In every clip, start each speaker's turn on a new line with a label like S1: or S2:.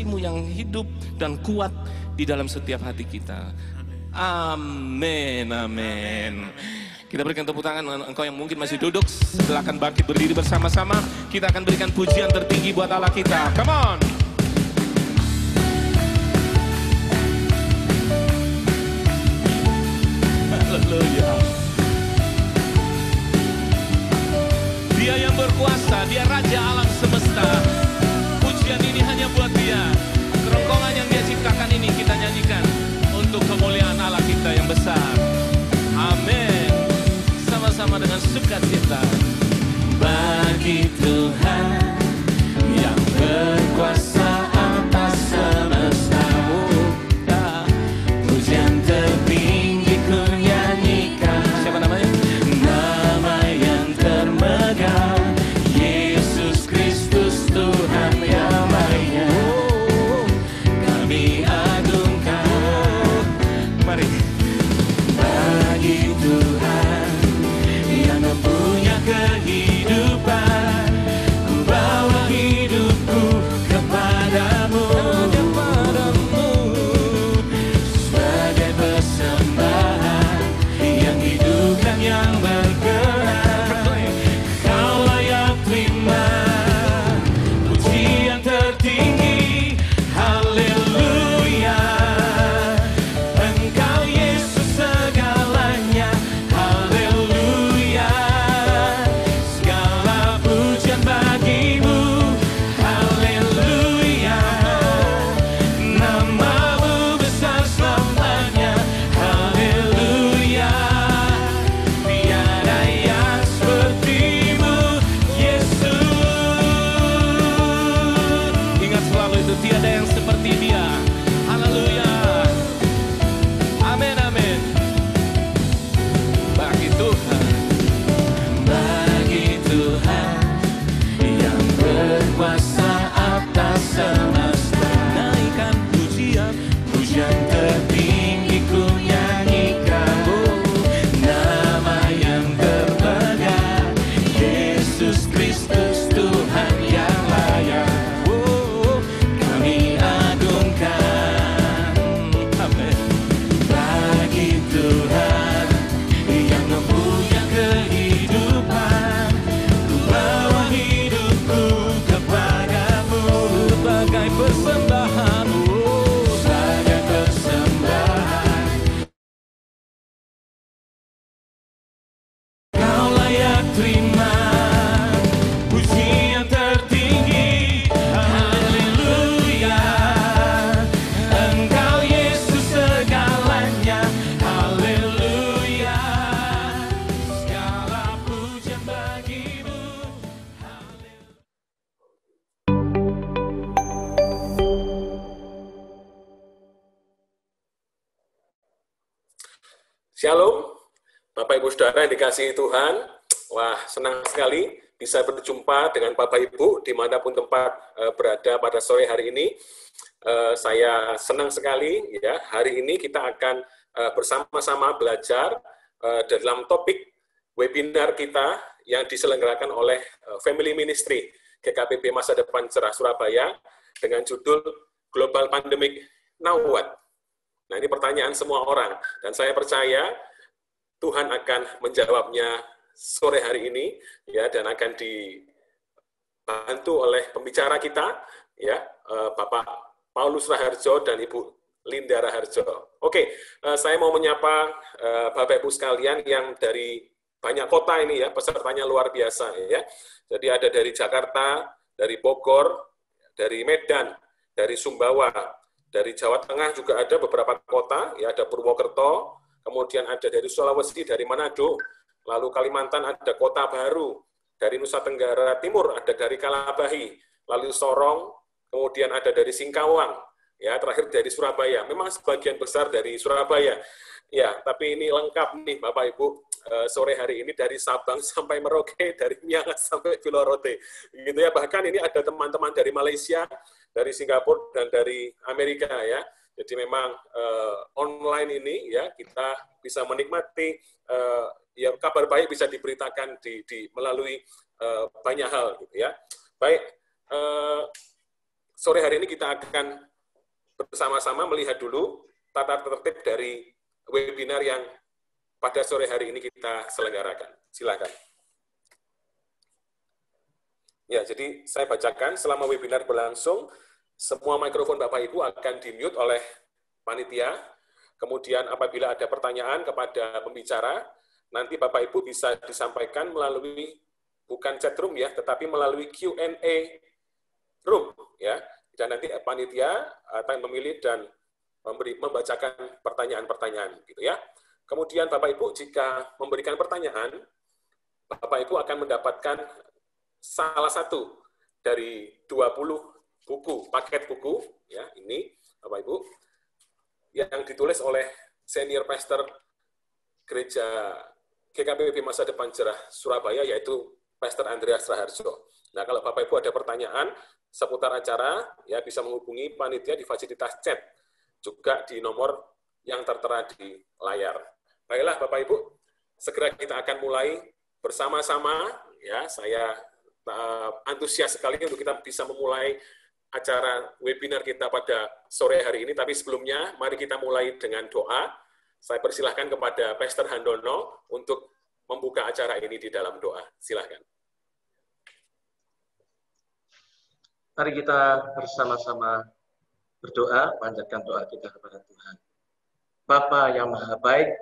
S1: kasihmu yang hidup dan kuat di dalam setiap hati kita. Amin, amin. Kita berikan tepuk tangan engkau yang mungkin masih duduk, Silahkan bangkit berdiri bersama-sama. Kita akan berikan pujian tertinggi
S2: buat Allah kita. Come on. Haleluya.
S1: Dia yang berkuasa, dia raja alam semesta dia kerongkongan yang dia ciptakan ini kita nyanyikan untuk kemuliaan Allah kita yang besar amin sama-sama dengan sukacita bagi Tuhan yang berkuasa tiada yang
S3: Ibu Saudara yang dikasihi Tuhan, wah senang sekali bisa berjumpa dengan Bapak Ibu dimanapun tempat eh, berada pada sore hari ini. Eh, saya senang sekali ya hari ini kita akan eh, bersama-sama belajar dalam topik webinar kita yang diselenggarakan oleh Family Ministry GKPB Masa Depan Cerah Surabaya dengan judul Global Pandemic Now What? Nah ini pertanyaan semua orang dan saya percaya Tuhan akan menjawabnya sore hari ini ya dan akan dibantu oleh pembicara kita ya eh, Bapak Paulus Raharjo dan Ibu Linda Raharjo. Oke, eh, saya mau menyapa eh, Bapak Ibu sekalian yang dari banyak kota ini ya pesertanya luar biasa ya. Jadi ada dari Jakarta, dari Bogor, dari Medan, dari Sumbawa, dari Jawa Tengah juga ada beberapa kota, ya ada Purwokerto, kemudian ada dari Sulawesi, dari Manado, lalu Kalimantan ada Kota Baru, dari Nusa Tenggara Timur ada dari Kalabahi, lalu Sorong, kemudian ada dari Singkawang, ya terakhir dari Surabaya. Memang sebagian besar dari Surabaya. Ya, tapi ini lengkap nih Bapak Ibu eh, sore hari ini dari Sabang sampai Merauke, dari Miangas sampai Filorote. Gitu ya, bahkan ini ada teman-teman dari Malaysia, dari Singapura dan dari Amerika ya. Jadi memang uh, online ini ya kita bisa menikmati uh, eh, yang kabar baik bisa diberitakan di, di melalui uh, banyak hal gitu ya. Baik, uh, sore hari ini kita akan bersama-sama melihat dulu tata tertib dari webinar yang pada sore hari ini kita selenggarakan. Silakan. Ya, jadi saya bacakan selama webinar berlangsung semua mikrofon Bapak Ibu akan dimute oleh panitia. Kemudian apabila ada pertanyaan kepada pembicara, nanti Bapak Ibu bisa disampaikan melalui bukan chat room ya, tetapi melalui Q&A room ya. Dan nanti panitia akan memilih dan memberi membacakan pertanyaan-pertanyaan gitu ya. Kemudian Bapak Ibu jika memberikan pertanyaan, Bapak Ibu akan mendapatkan salah satu dari 20 buku, paket buku, ya ini Bapak Ibu, yang ditulis oleh senior pastor gereja GKPB Masa Depan Cerah Surabaya, yaitu Pastor Andreas Raharjo. Nah, kalau Bapak Ibu ada pertanyaan seputar acara, ya bisa menghubungi panitia di fasilitas chat, juga di nomor yang tertera di layar. Baiklah Bapak Ibu, segera kita akan mulai bersama-sama ya saya eh, antusias sekali untuk kita bisa memulai acara webinar kita pada sore hari ini, tapi sebelumnya mari kita mulai dengan doa. Saya persilahkan kepada Pastor Handono untuk membuka acara ini di dalam doa. Silahkan.
S4: Mari kita bersama-sama berdoa, panjatkan doa kita kepada Tuhan. Bapa yang Maha Baik,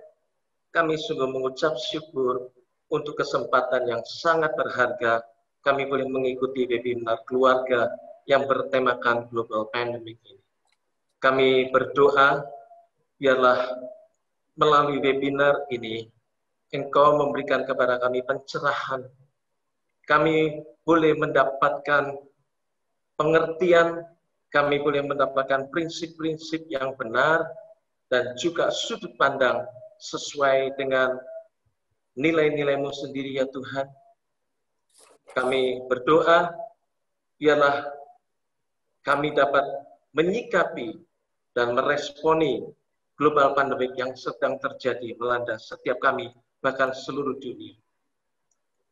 S4: kami sungguh mengucap syukur untuk kesempatan yang sangat berharga kami boleh mengikuti webinar keluarga yang bertemakan global pandemic ini. Kami berdoa biarlah melalui webinar ini Engkau memberikan kepada kami pencerahan. Kami boleh mendapatkan pengertian, kami boleh mendapatkan prinsip-prinsip yang benar dan juga sudut pandang sesuai dengan nilai-nilaimu sendiri ya Tuhan. Kami berdoa, biarlah kami dapat menyikapi dan meresponi global pandemik yang sedang terjadi melanda setiap kami, bahkan seluruh dunia.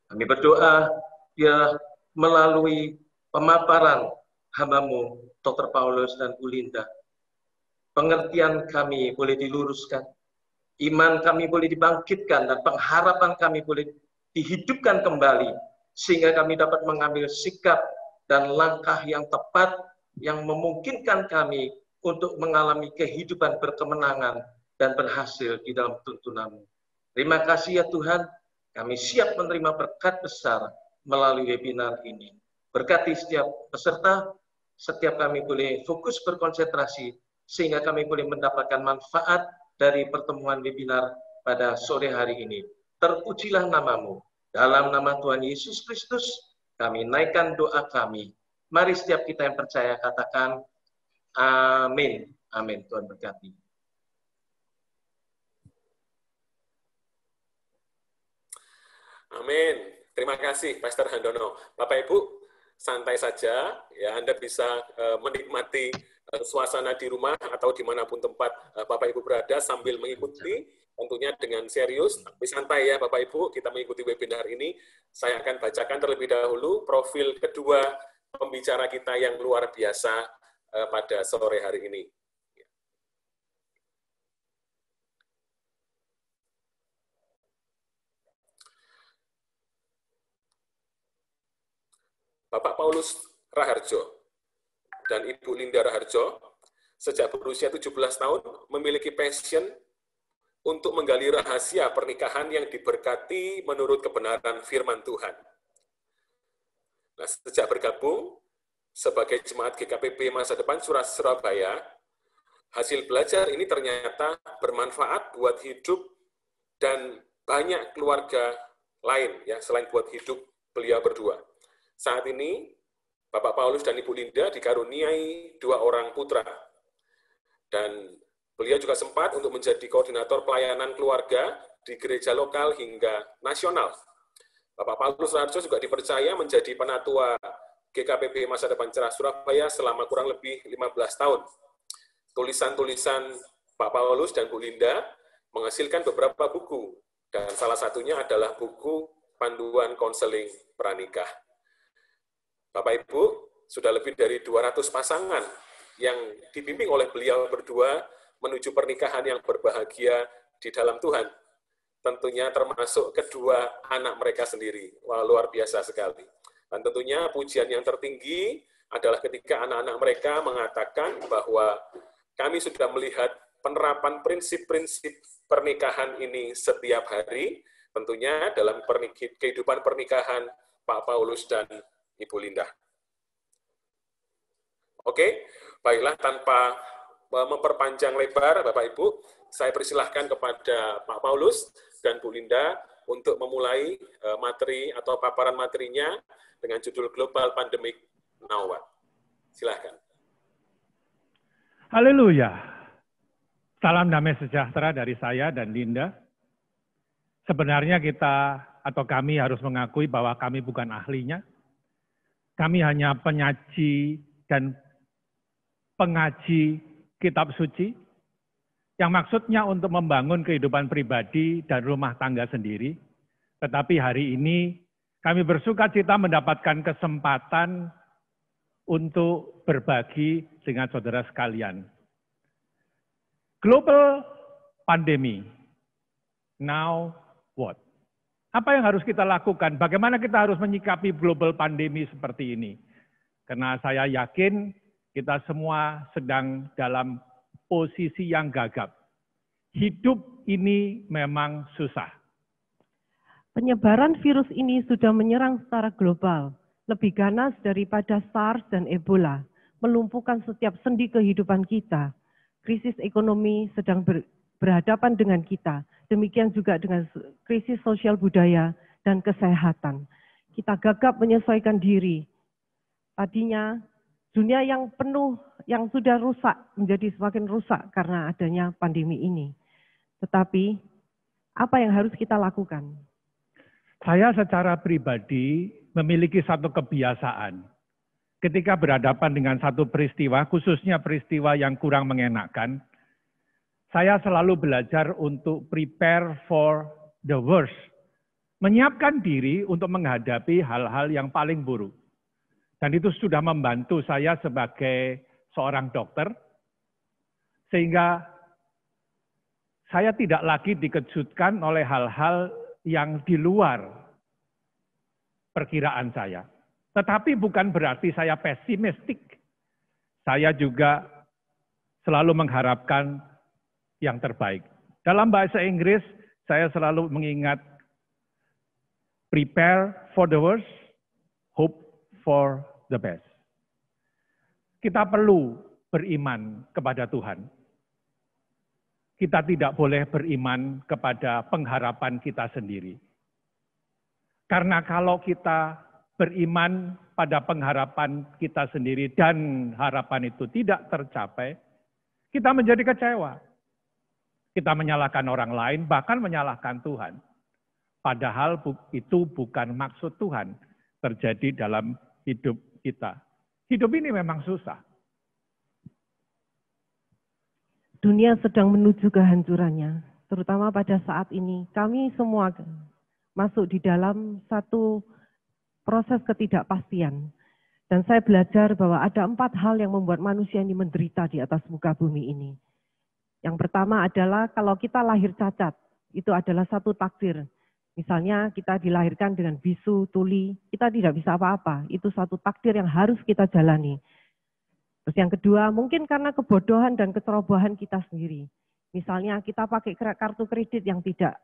S4: Kami berdoa, ya melalui pemaparan hambamu, Dr. Paulus dan Bu Linda, pengertian kami boleh diluruskan, iman kami boleh dibangkitkan, dan pengharapan kami boleh dihidupkan kembali, sehingga kami dapat mengambil sikap dan langkah yang tepat yang memungkinkan kami untuk mengalami kehidupan berkemenangan dan berhasil di dalam tuntunanmu. Terima kasih ya Tuhan, kami siap menerima berkat besar melalui webinar ini. Berkati setiap peserta, setiap kami boleh fokus berkonsentrasi sehingga kami boleh mendapatkan manfaat dari pertemuan webinar pada sore hari ini. Terpujilah namamu. Dalam nama Tuhan Yesus Kristus, kami naikkan doa kami. Mari setiap kita yang percaya katakan amin. Amin. Tuhan berkati.
S3: Amin. Terima kasih Pastor Handono. Bapak Ibu, santai saja ya Anda bisa eh, menikmati eh, suasana di rumah atau dimanapun tempat eh, Bapak Ibu berada sambil mengikuti tentunya dengan serius, tapi santai ya Bapak Ibu, kita mengikuti webinar ini. Saya akan bacakan terlebih dahulu profil kedua pembicara kita yang luar biasa eh, pada sore hari ini. Bapak Paulus Raharjo dan Ibu Linda Raharjo sejak berusia 17 tahun memiliki passion untuk menggali rahasia pernikahan yang diberkati menurut kebenaran firman Tuhan Nah, sejak bergabung sebagai jemaat GKPP masa depan Surabaya, hasil belajar ini ternyata bermanfaat buat hidup dan banyak keluarga lain ya selain buat hidup beliau berdua. Saat ini Bapak Paulus dan Ibu Linda dikaruniai dua orang putra. Dan beliau juga sempat untuk menjadi koordinator pelayanan keluarga di gereja lokal hingga nasional Bapak Paulus Rarjo juga dipercaya menjadi penatua GKPP Masa Depan Cerah Surabaya selama kurang lebih 15 tahun. Tulisan-tulisan Pak Paulus dan Bu Linda menghasilkan beberapa buku, dan salah satunya adalah buku Panduan Konseling Pranikah. Bapak Ibu, sudah lebih dari 200 pasangan yang dibimbing oleh beliau berdua menuju pernikahan yang berbahagia di dalam Tuhan tentunya termasuk kedua anak mereka sendiri. Wah, luar biasa sekali. Dan tentunya pujian yang tertinggi adalah ketika anak-anak mereka mengatakan bahwa kami sudah melihat penerapan prinsip-prinsip pernikahan ini setiap hari, tentunya dalam kehidupan pernikahan Pak Paulus dan Ibu Linda. Oke, baiklah tanpa eh, memperpanjang lebar Bapak Ibu, saya persilahkan kepada Pak Paulus dan Bu Linda untuk memulai eh, materi atau paparan materinya dengan judul Global Pandemic Now What. Silahkan.
S2: Haleluya. Salam damai sejahtera dari saya dan Linda. Sebenarnya kita atau kami harus mengakui bahwa kami bukan ahlinya. Kami hanya penyaji dan pengaji kitab suci yang maksudnya untuk membangun kehidupan pribadi dan rumah tangga sendiri. Tetapi hari ini kami bersuka cita mendapatkan kesempatan untuk berbagi dengan saudara sekalian. Global pandemi. Now what? Apa yang harus kita lakukan? Bagaimana kita harus menyikapi global pandemi seperti ini? Karena saya yakin kita semua sedang dalam posisi yang gagap. Hidup ini memang susah.
S5: Penyebaran virus ini sudah menyerang secara global, lebih ganas daripada SARS dan Ebola, melumpuhkan setiap sendi kehidupan kita. Krisis ekonomi sedang ber, berhadapan dengan kita, demikian juga dengan krisis sosial budaya dan kesehatan. Kita gagap menyesuaikan diri. Tadinya dunia yang penuh yang sudah rusak menjadi semakin rusak karena adanya pandemi ini. Tetapi apa yang harus kita lakukan?
S2: Saya secara pribadi memiliki satu kebiasaan. Ketika berhadapan dengan satu peristiwa, khususnya peristiwa yang kurang mengenakan, saya selalu belajar untuk prepare for the worst. Menyiapkan diri untuk menghadapi hal-hal yang paling buruk. Dan itu sudah membantu saya sebagai seorang dokter, sehingga saya tidak lagi dikejutkan oleh hal-hal yang di luar perkiraan saya. Tetapi bukan berarti saya pesimistik. Saya juga selalu mengharapkan yang terbaik. Dalam bahasa Inggris, saya selalu mengingat prepare for the worst, hope for the best. Kita perlu beriman kepada Tuhan. Kita tidak boleh beriman kepada pengharapan kita sendiri. Karena kalau kita beriman pada pengharapan kita sendiri dan harapan itu tidak tercapai, kita menjadi kecewa. Kita menyalahkan orang lain, bahkan menyalahkan Tuhan. Padahal itu bukan maksud Tuhan terjadi dalam hidup kita. Hidup ini memang susah.
S5: Dunia sedang menuju kehancurannya, terutama pada saat ini. Kami semua masuk di dalam satu proses ketidakpastian. Dan saya belajar bahwa ada empat hal yang membuat manusia ini menderita di atas muka bumi ini. Yang pertama adalah kalau kita lahir cacat, itu adalah satu takdir. Misalnya kita dilahirkan dengan bisu, tuli, kita tidak bisa apa-apa. Itu satu takdir yang harus kita jalani. Terus yang kedua, mungkin karena kebodohan dan kecerobohan kita sendiri. Misalnya kita pakai kartu kredit yang tidak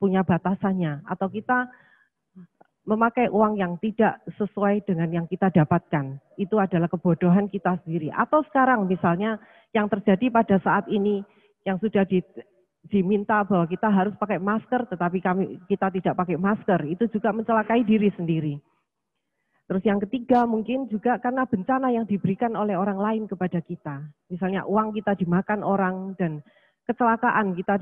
S5: punya batasannya. Atau kita memakai uang yang tidak sesuai dengan yang kita dapatkan. Itu adalah kebodohan kita sendiri. Atau sekarang misalnya yang terjadi pada saat ini, yang sudah di, diminta bahwa kita harus pakai masker, tetapi kami kita tidak pakai masker, itu juga mencelakai diri sendiri. Terus yang ketiga mungkin juga karena bencana yang diberikan oleh orang lain kepada kita. Misalnya uang kita dimakan orang dan kecelakaan kita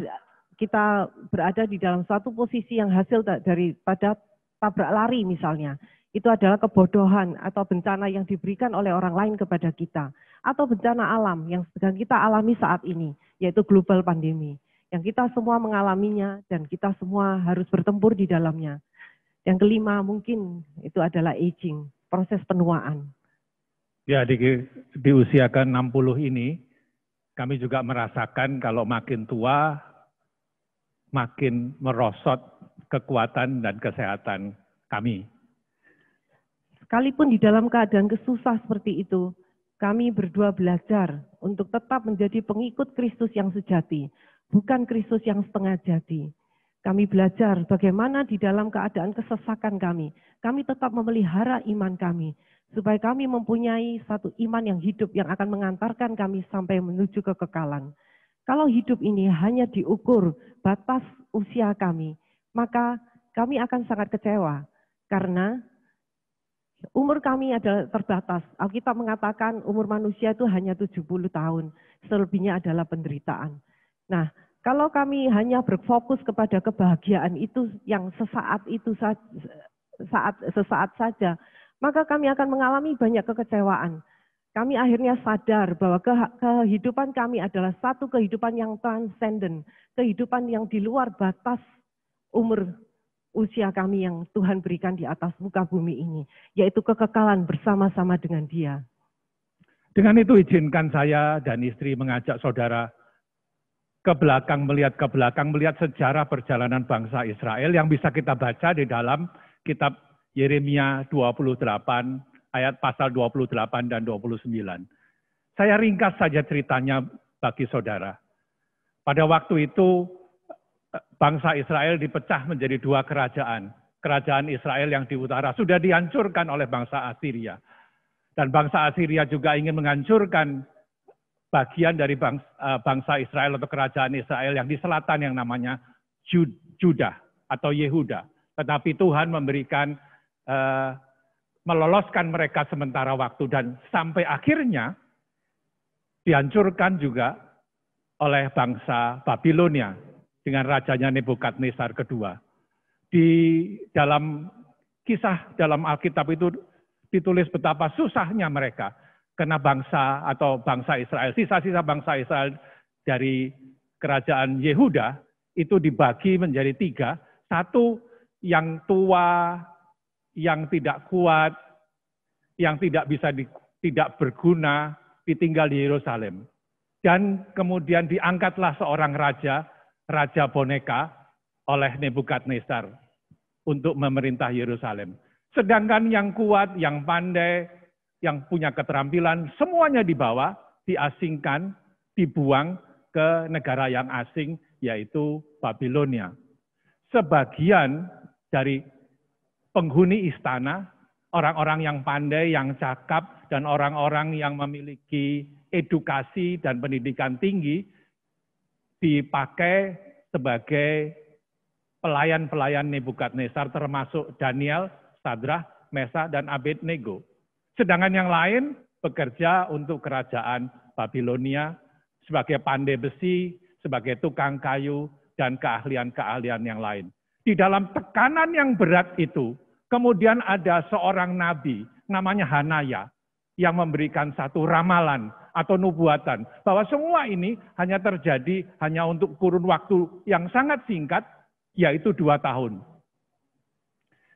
S5: kita berada di dalam suatu posisi yang hasil dari pada tabrak lari misalnya. Itu adalah kebodohan atau bencana yang diberikan oleh orang lain kepada kita. Atau bencana alam yang sedang kita alami saat ini, yaitu global pandemi yang kita semua mengalaminya dan kita semua harus bertempur di dalamnya. Yang kelima mungkin itu adalah aging, proses penuaan.
S2: Ya di, di usia ke-60 ini kami juga merasakan kalau makin tua makin merosot kekuatan dan kesehatan kami.
S5: Sekalipun di dalam keadaan kesusah seperti itu, kami berdua belajar untuk tetap menjadi pengikut Kristus yang sejati, bukan Kristus yang setengah jadi. Kami belajar bagaimana di dalam keadaan kesesakan kami, kami tetap memelihara iman kami, supaya kami mempunyai satu iman yang hidup yang akan mengantarkan kami sampai menuju kekekalan. Kalau hidup ini hanya diukur batas usia kami, maka kami akan sangat kecewa karena umur kami adalah terbatas. Alkitab mengatakan umur manusia itu hanya 70 tahun, selebihnya adalah penderitaan. Nah, kalau kami hanya berfokus kepada kebahagiaan itu yang sesaat itu saat sesaat saja, maka kami akan mengalami banyak kekecewaan. Kami akhirnya sadar bahwa kehidupan kami adalah satu kehidupan yang transenden, kehidupan yang di luar batas umur usia kami yang Tuhan berikan di atas muka bumi ini, yaitu kekekalan bersama-sama dengan Dia.
S2: Dengan itu izinkan saya dan istri mengajak saudara ke belakang, melihat ke belakang, melihat sejarah perjalanan bangsa Israel yang bisa kita baca di dalam kitab Yeremia 28 ayat pasal 28 dan 29. Saya ringkas saja ceritanya bagi saudara. Pada waktu itu bangsa Israel dipecah menjadi dua kerajaan. Kerajaan Israel yang di utara sudah dihancurkan oleh bangsa Assyria. Dan bangsa Assyria juga ingin menghancurkan bagian dari bangsa, eh, bangsa Israel atau kerajaan Israel yang di selatan yang namanya Judah atau Yehuda. Tetapi Tuhan memberikan eh, meloloskan mereka sementara waktu dan sampai akhirnya dihancurkan juga oleh bangsa Babilonia dengan rajanya Nebukadnezar kedua. Di dalam kisah dalam Alkitab itu ditulis betapa susahnya mereka kena bangsa atau bangsa Israel. Sisa-sisa bangsa Israel dari kerajaan Yehuda itu dibagi menjadi tiga. Satu yang tua, yang tidak kuat, yang tidak bisa di, tidak berguna, ditinggal di Yerusalem. Dan kemudian diangkatlah seorang raja, raja boneka oleh Nebukadnezar untuk memerintah Yerusalem. Sedangkan yang kuat, yang pandai, yang punya keterampilan, semuanya dibawa, diasingkan, dibuang ke negara yang asing, yaitu Babilonia. Sebagian dari penghuni istana, orang-orang yang pandai, yang cakap, dan orang-orang yang memiliki edukasi dan pendidikan tinggi, dipakai sebagai pelayan-pelayan Nebukadnezar termasuk Daniel, Sadrah, Mesa, dan Abednego. Sedangkan yang lain bekerja untuk kerajaan Babilonia sebagai pandai besi, sebagai tukang kayu, dan keahlian-keahlian yang lain. Di dalam tekanan yang berat itu, kemudian ada seorang nabi namanya Hanaya yang memberikan satu ramalan atau nubuatan bahwa semua ini hanya terjadi hanya untuk kurun waktu yang sangat singkat, yaitu dua tahun.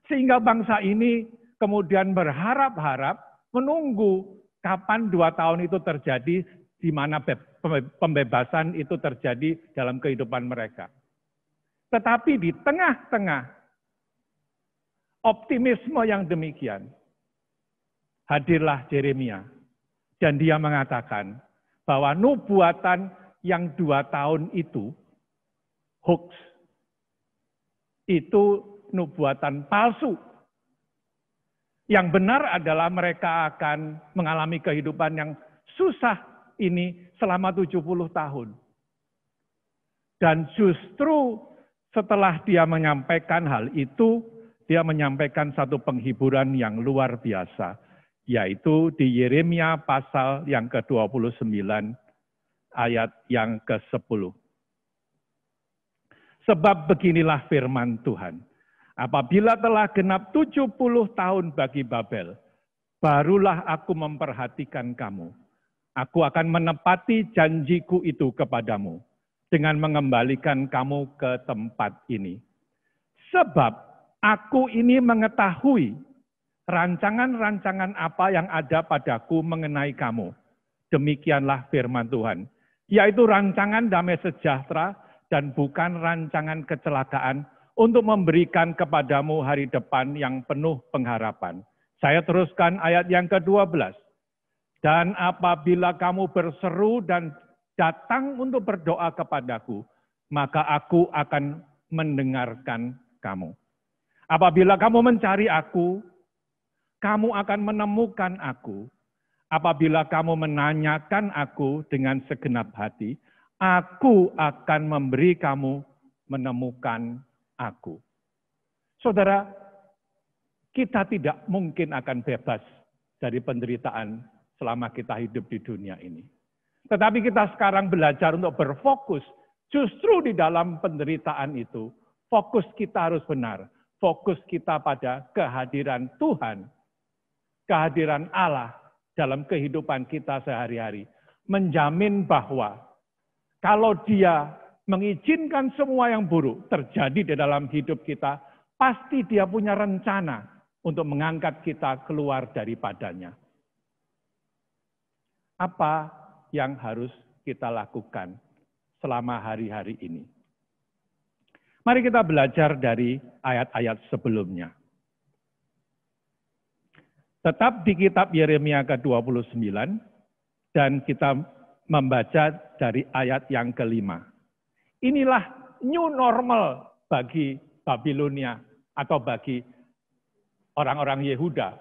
S2: Sehingga bangsa ini kemudian berharap-harap menunggu kapan dua tahun itu terjadi, di mana pembebasan itu terjadi dalam kehidupan mereka. Tetapi di tengah-tengah optimisme yang demikian, hadirlah Jeremia. Dan dia mengatakan bahwa nubuatan yang dua tahun itu, hoax, itu nubuatan palsu yang benar adalah mereka akan mengalami kehidupan yang susah ini selama 70 tahun. Dan justru setelah dia menyampaikan hal itu, dia menyampaikan satu penghiburan yang luar biasa, yaitu di Yeremia pasal yang ke-29 ayat yang ke-10. Sebab beginilah firman Tuhan. Apabila telah genap 70 tahun bagi Babel, barulah aku memperhatikan kamu. Aku akan menepati janjiku itu kepadamu dengan mengembalikan kamu ke tempat ini. Sebab aku ini mengetahui rancangan-rancangan apa yang ada padaku mengenai kamu. Demikianlah firman Tuhan. Yaitu rancangan damai sejahtera dan bukan rancangan kecelakaan untuk memberikan kepadamu hari depan yang penuh pengharapan. Saya teruskan ayat yang ke-12. Dan apabila kamu berseru dan datang untuk berdoa kepadaku, maka aku akan mendengarkan kamu. Apabila kamu mencari aku, kamu akan menemukan aku. Apabila kamu menanyakan aku dengan segenap hati, aku akan memberi kamu menemukan aku. Saudara, kita tidak mungkin akan bebas dari penderitaan selama kita hidup di dunia ini. Tetapi kita sekarang belajar untuk berfokus justru di dalam penderitaan itu. Fokus kita harus benar. Fokus kita pada kehadiran Tuhan, kehadiran Allah dalam kehidupan kita sehari-hari. Menjamin bahwa kalau dia mengizinkan semua yang buruk terjadi di dalam hidup kita, pasti dia punya rencana untuk mengangkat kita keluar daripadanya. Apa yang harus kita lakukan selama hari-hari ini? Mari kita belajar dari ayat-ayat sebelumnya. Tetap di kitab Yeremia ke-29 dan kita membaca dari ayat yang kelima. Inilah new normal bagi Babilonia atau bagi orang-orang Yehuda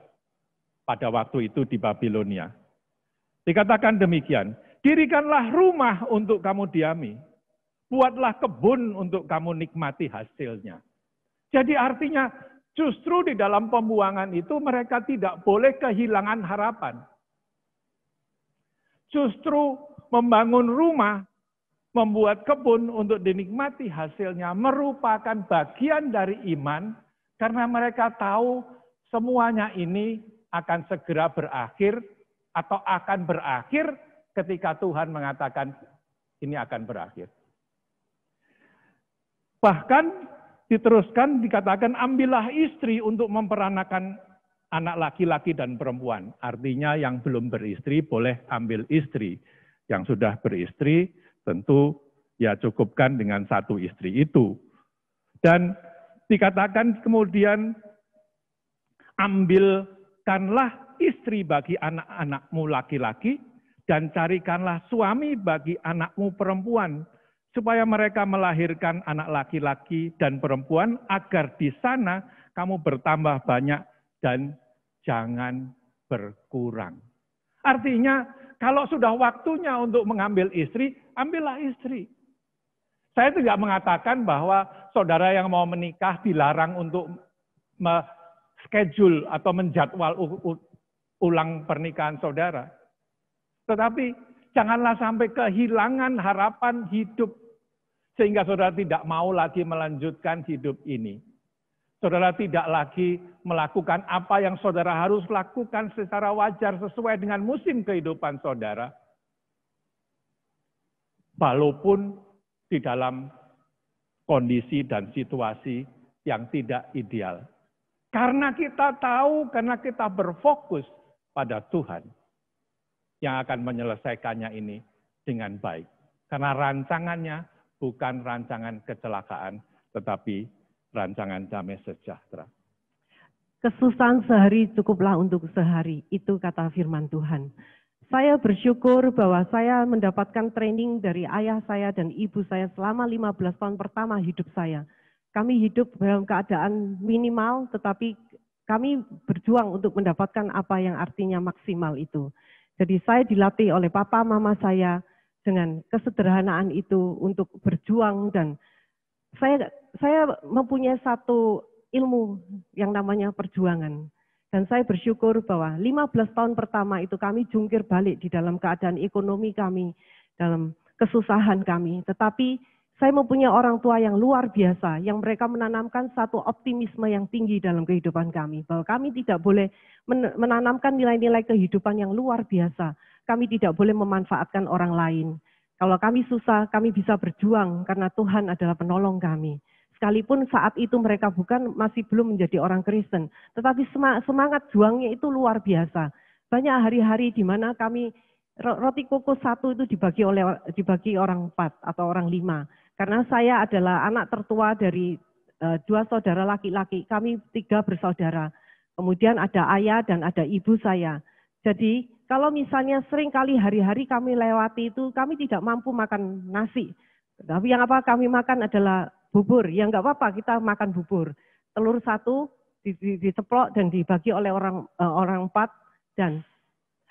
S2: pada waktu itu di Babilonia. Dikatakan demikian, dirikanlah rumah untuk kamu diami, buatlah kebun untuk kamu nikmati hasilnya. Jadi artinya justru di dalam pembuangan itu mereka tidak boleh kehilangan harapan. Justru membangun rumah membuat kebun untuk dinikmati hasilnya merupakan bagian dari iman karena mereka tahu semuanya ini akan segera berakhir atau akan berakhir ketika Tuhan mengatakan ini akan berakhir. Bahkan diteruskan dikatakan ambillah istri untuk memperanakan anak laki-laki dan perempuan. Artinya yang belum beristri boleh ambil istri. Yang sudah beristri Tentu ya cukupkan dengan satu istri itu. Dan dikatakan kemudian ambilkanlah istri bagi anak-anakmu laki-laki dan carikanlah suami bagi anakmu perempuan supaya mereka melahirkan anak laki-laki dan perempuan agar di sana kamu bertambah banyak dan jangan berkurang. Artinya, kalau sudah waktunya untuk mengambil istri, ambillah istri. Saya tidak mengatakan bahwa saudara yang mau menikah dilarang untuk schedule atau menjadwal ulang pernikahan saudara. Tetapi janganlah sampai kehilangan harapan hidup sehingga saudara tidak mau lagi melanjutkan hidup ini. Saudara tidak lagi melakukan apa yang saudara harus lakukan secara wajar sesuai dengan musim kehidupan saudara. Walaupun di dalam kondisi dan situasi yang tidak ideal. Karena kita tahu, karena kita berfokus pada Tuhan yang akan menyelesaikannya ini dengan baik. Karena rancangannya bukan rancangan kecelakaan, tetapi rancangan damai sejahtera.
S5: Kesusahan sehari cukuplah untuk sehari, itu kata firman Tuhan. Saya bersyukur bahwa saya mendapatkan training dari ayah saya dan ibu saya selama 15 tahun pertama hidup saya. Kami hidup dalam keadaan minimal, tetapi kami berjuang untuk mendapatkan apa yang artinya maksimal itu. Jadi saya dilatih oleh papa mama saya dengan kesederhanaan itu untuk berjuang dan saya saya mempunyai satu ilmu yang namanya perjuangan. Dan saya bersyukur bahwa 15 tahun pertama itu kami jungkir balik di dalam keadaan ekonomi kami, dalam kesusahan kami. Tetapi saya mempunyai orang tua yang luar biasa, yang mereka menanamkan satu optimisme yang tinggi dalam kehidupan kami. Bahwa kami tidak boleh menanamkan nilai-nilai kehidupan yang luar biasa. Kami tidak boleh memanfaatkan orang lain. Kalau kami susah, kami bisa berjuang karena Tuhan adalah penolong kami. Sekalipun saat itu mereka bukan masih belum menjadi orang Kristen, tetapi semangat juangnya itu luar biasa. Banyak hari-hari di mana kami roti kokos satu itu dibagi oleh dibagi orang empat atau orang lima. Karena saya adalah anak tertua dari eh, dua saudara laki-laki, kami tiga bersaudara. Kemudian ada ayah dan ada ibu saya. Jadi kalau misalnya sering kali hari-hari kami lewati itu, kami tidak mampu makan nasi. Tapi yang apa kami makan adalah bubur. Ya nggak apa-apa, kita makan bubur. Telur satu diteplok dan dibagi oleh orang e, orang empat dan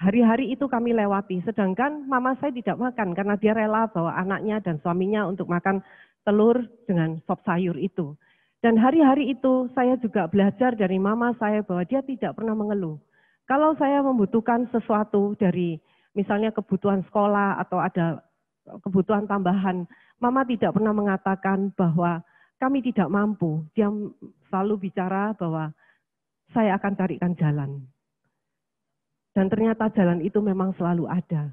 S5: hari-hari itu kami lewati. Sedangkan mama saya tidak makan karena dia rela bawa anaknya dan suaminya untuk makan telur dengan sop sayur itu. Dan hari-hari itu saya juga belajar dari mama saya bahwa dia tidak pernah mengeluh. Kalau saya membutuhkan sesuatu dari misalnya kebutuhan sekolah atau ada kebutuhan tambahan, mama tidak pernah mengatakan bahwa kami tidak mampu. Dia selalu bicara bahwa saya akan carikan jalan. Dan ternyata jalan itu memang selalu ada.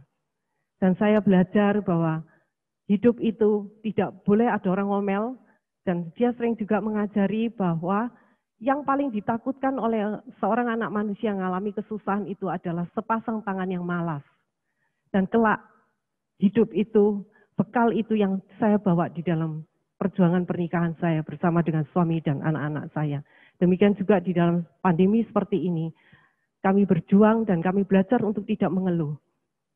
S5: Dan saya belajar bahwa hidup itu tidak boleh ada orang ngomel. Dan dia sering juga mengajari bahwa yang paling ditakutkan oleh seorang anak manusia yang mengalami kesusahan itu adalah sepasang tangan yang malas. Dan kelak hidup itu, bekal itu yang saya bawa di dalam perjuangan pernikahan saya bersama dengan suami dan anak-anak saya. Demikian juga di dalam pandemi seperti ini, kami berjuang dan kami belajar untuk tidak mengeluh.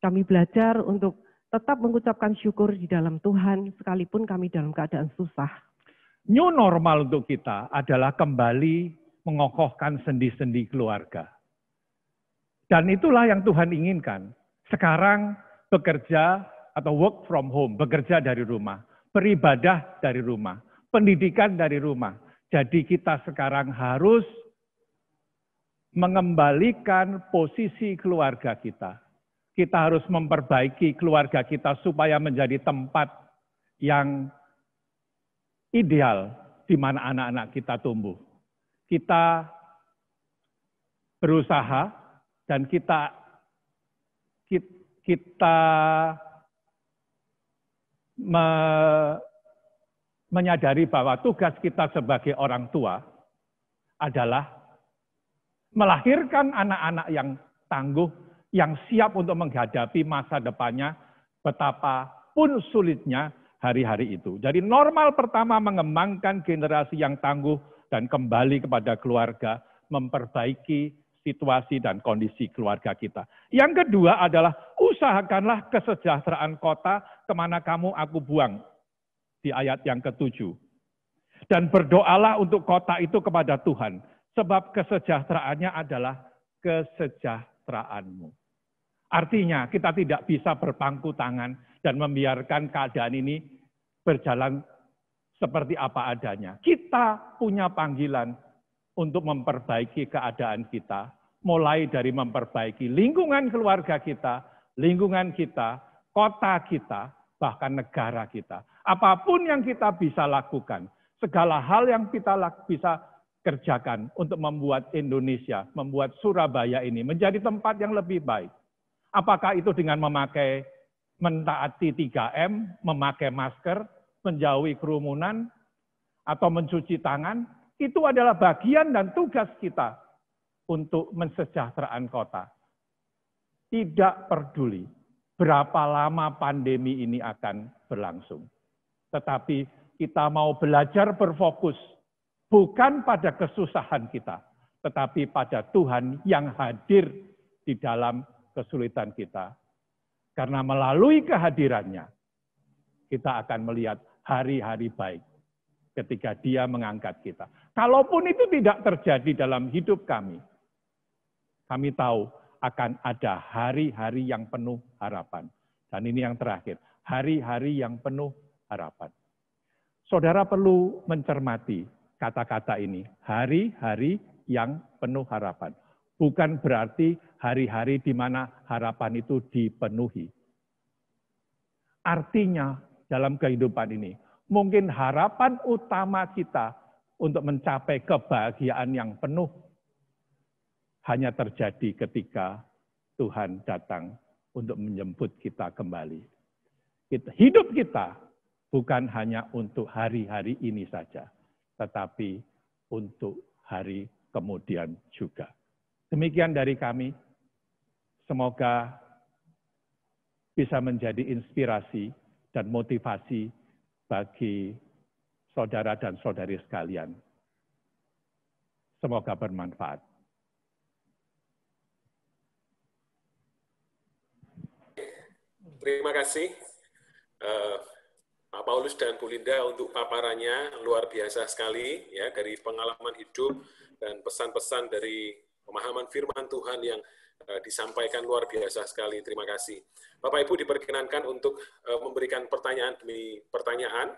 S5: Kami belajar untuk tetap mengucapkan syukur di dalam Tuhan sekalipun kami dalam keadaan susah
S2: new normal untuk kita adalah kembali mengokohkan sendi-sendi keluarga. Dan itulah yang Tuhan inginkan. Sekarang bekerja atau work from home, bekerja dari rumah, beribadah dari rumah, pendidikan dari rumah. Jadi kita sekarang harus mengembalikan posisi keluarga kita. Kita harus memperbaiki keluarga kita supaya menjadi tempat yang ideal di mana anak-anak kita tumbuh. Kita berusaha dan kita kita me, menyadari bahwa tugas kita sebagai orang tua adalah melahirkan anak-anak yang tangguh, yang siap untuk menghadapi masa depannya, betapa pun sulitnya, hari-hari itu. Jadi normal pertama mengembangkan generasi yang tangguh dan kembali kepada keluarga, memperbaiki situasi dan kondisi keluarga kita. Yang kedua adalah usahakanlah kesejahteraan kota kemana kamu aku buang. Di ayat yang ketujuh. Dan berdoalah untuk kota itu kepada Tuhan. Sebab kesejahteraannya adalah kesejahteraanmu. Artinya kita tidak bisa berpangku tangan dan membiarkan keadaan ini berjalan seperti apa adanya. Kita punya panggilan untuk memperbaiki keadaan kita, mulai dari memperbaiki lingkungan keluarga kita, lingkungan kita, kota kita, bahkan negara kita. Apapun yang kita bisa lakukan, segala hal yang kita bisa kerjakan untuk membuat Indonesia, membuat Surabaya ini menjadi tempat yang lebih baik. Apakah itu dengan memakai mentaati 3M, memakai masker, menjauhi kerumunan, atau mencuci tangan, itu adalah bagian dan tugas kita untuk mensejahteraan kota. Tidak peduli berapa lama pandemi ini akan berlangsung. Tetapi kita mau belajar berfokus bukan pada kesusahan kita, tetapi pada Tuhan yang hadir di dalam kesulitan kita karena melalui kehadirannya, kita akan melihat hari-hari baik ketika dia mengangkat kita. Kalaupun itu tidak terjadi dalam hidup kami, kami tahu akan ada hari-hari yang penuh harapan. Dan ini yang terakhir, hari-hari yang penuh harapan. Saudara perlu mencermati kata-kata ini, hari-hari yang penuh harapan bukan berarti hari-hari di mana harapan itu dipenuhi. Artinya dalam kehidupan ini, mungkin harapan utama kita untuk mencapai kebahagiaan yang penuh hanya terjadi ketika Tuhan datang untuk menjemput kita kembali. Hidup kita bukan hanya untuk hari-hari ini saja, tetapi untuk hari kemudian juga. Demikian dari kami. Semoga bisa menjadi inspirasi dan motivasi bagi saudara dan saudari sekalian. Semoga bermanfaat.
S3: Terima kasih uh, Pak Paulus dan Bu Linda untuk paparannya luar biasa sekali ya dari pengalaman hidup dan pesan-pesan dari pemahaman firman Tuhan yang eh, disampaikan luar biasa sekali. Terima kasih. Bapak Ibu diperkenankan untuk eh, memberikan pertanyaan demi pertanyaan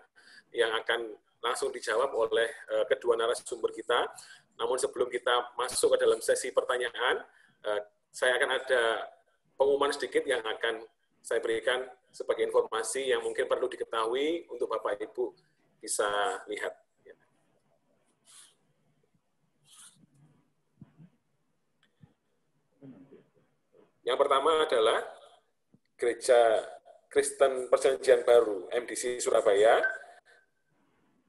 S3: yang akan langsung dijawab oleh eh, kedua narasumber kita. Namun sebelum kita masuk ke dalam sesi pertanyaan, saya akan ada pengumuman sedikit yang akan saya berikan sebagai informasi yang mungkin perlu diketahui untuk Bapak Ibu bisa lihat. Yang pertama adalah Gereja Kristen Perjanjian Baru, MDC Surabaya,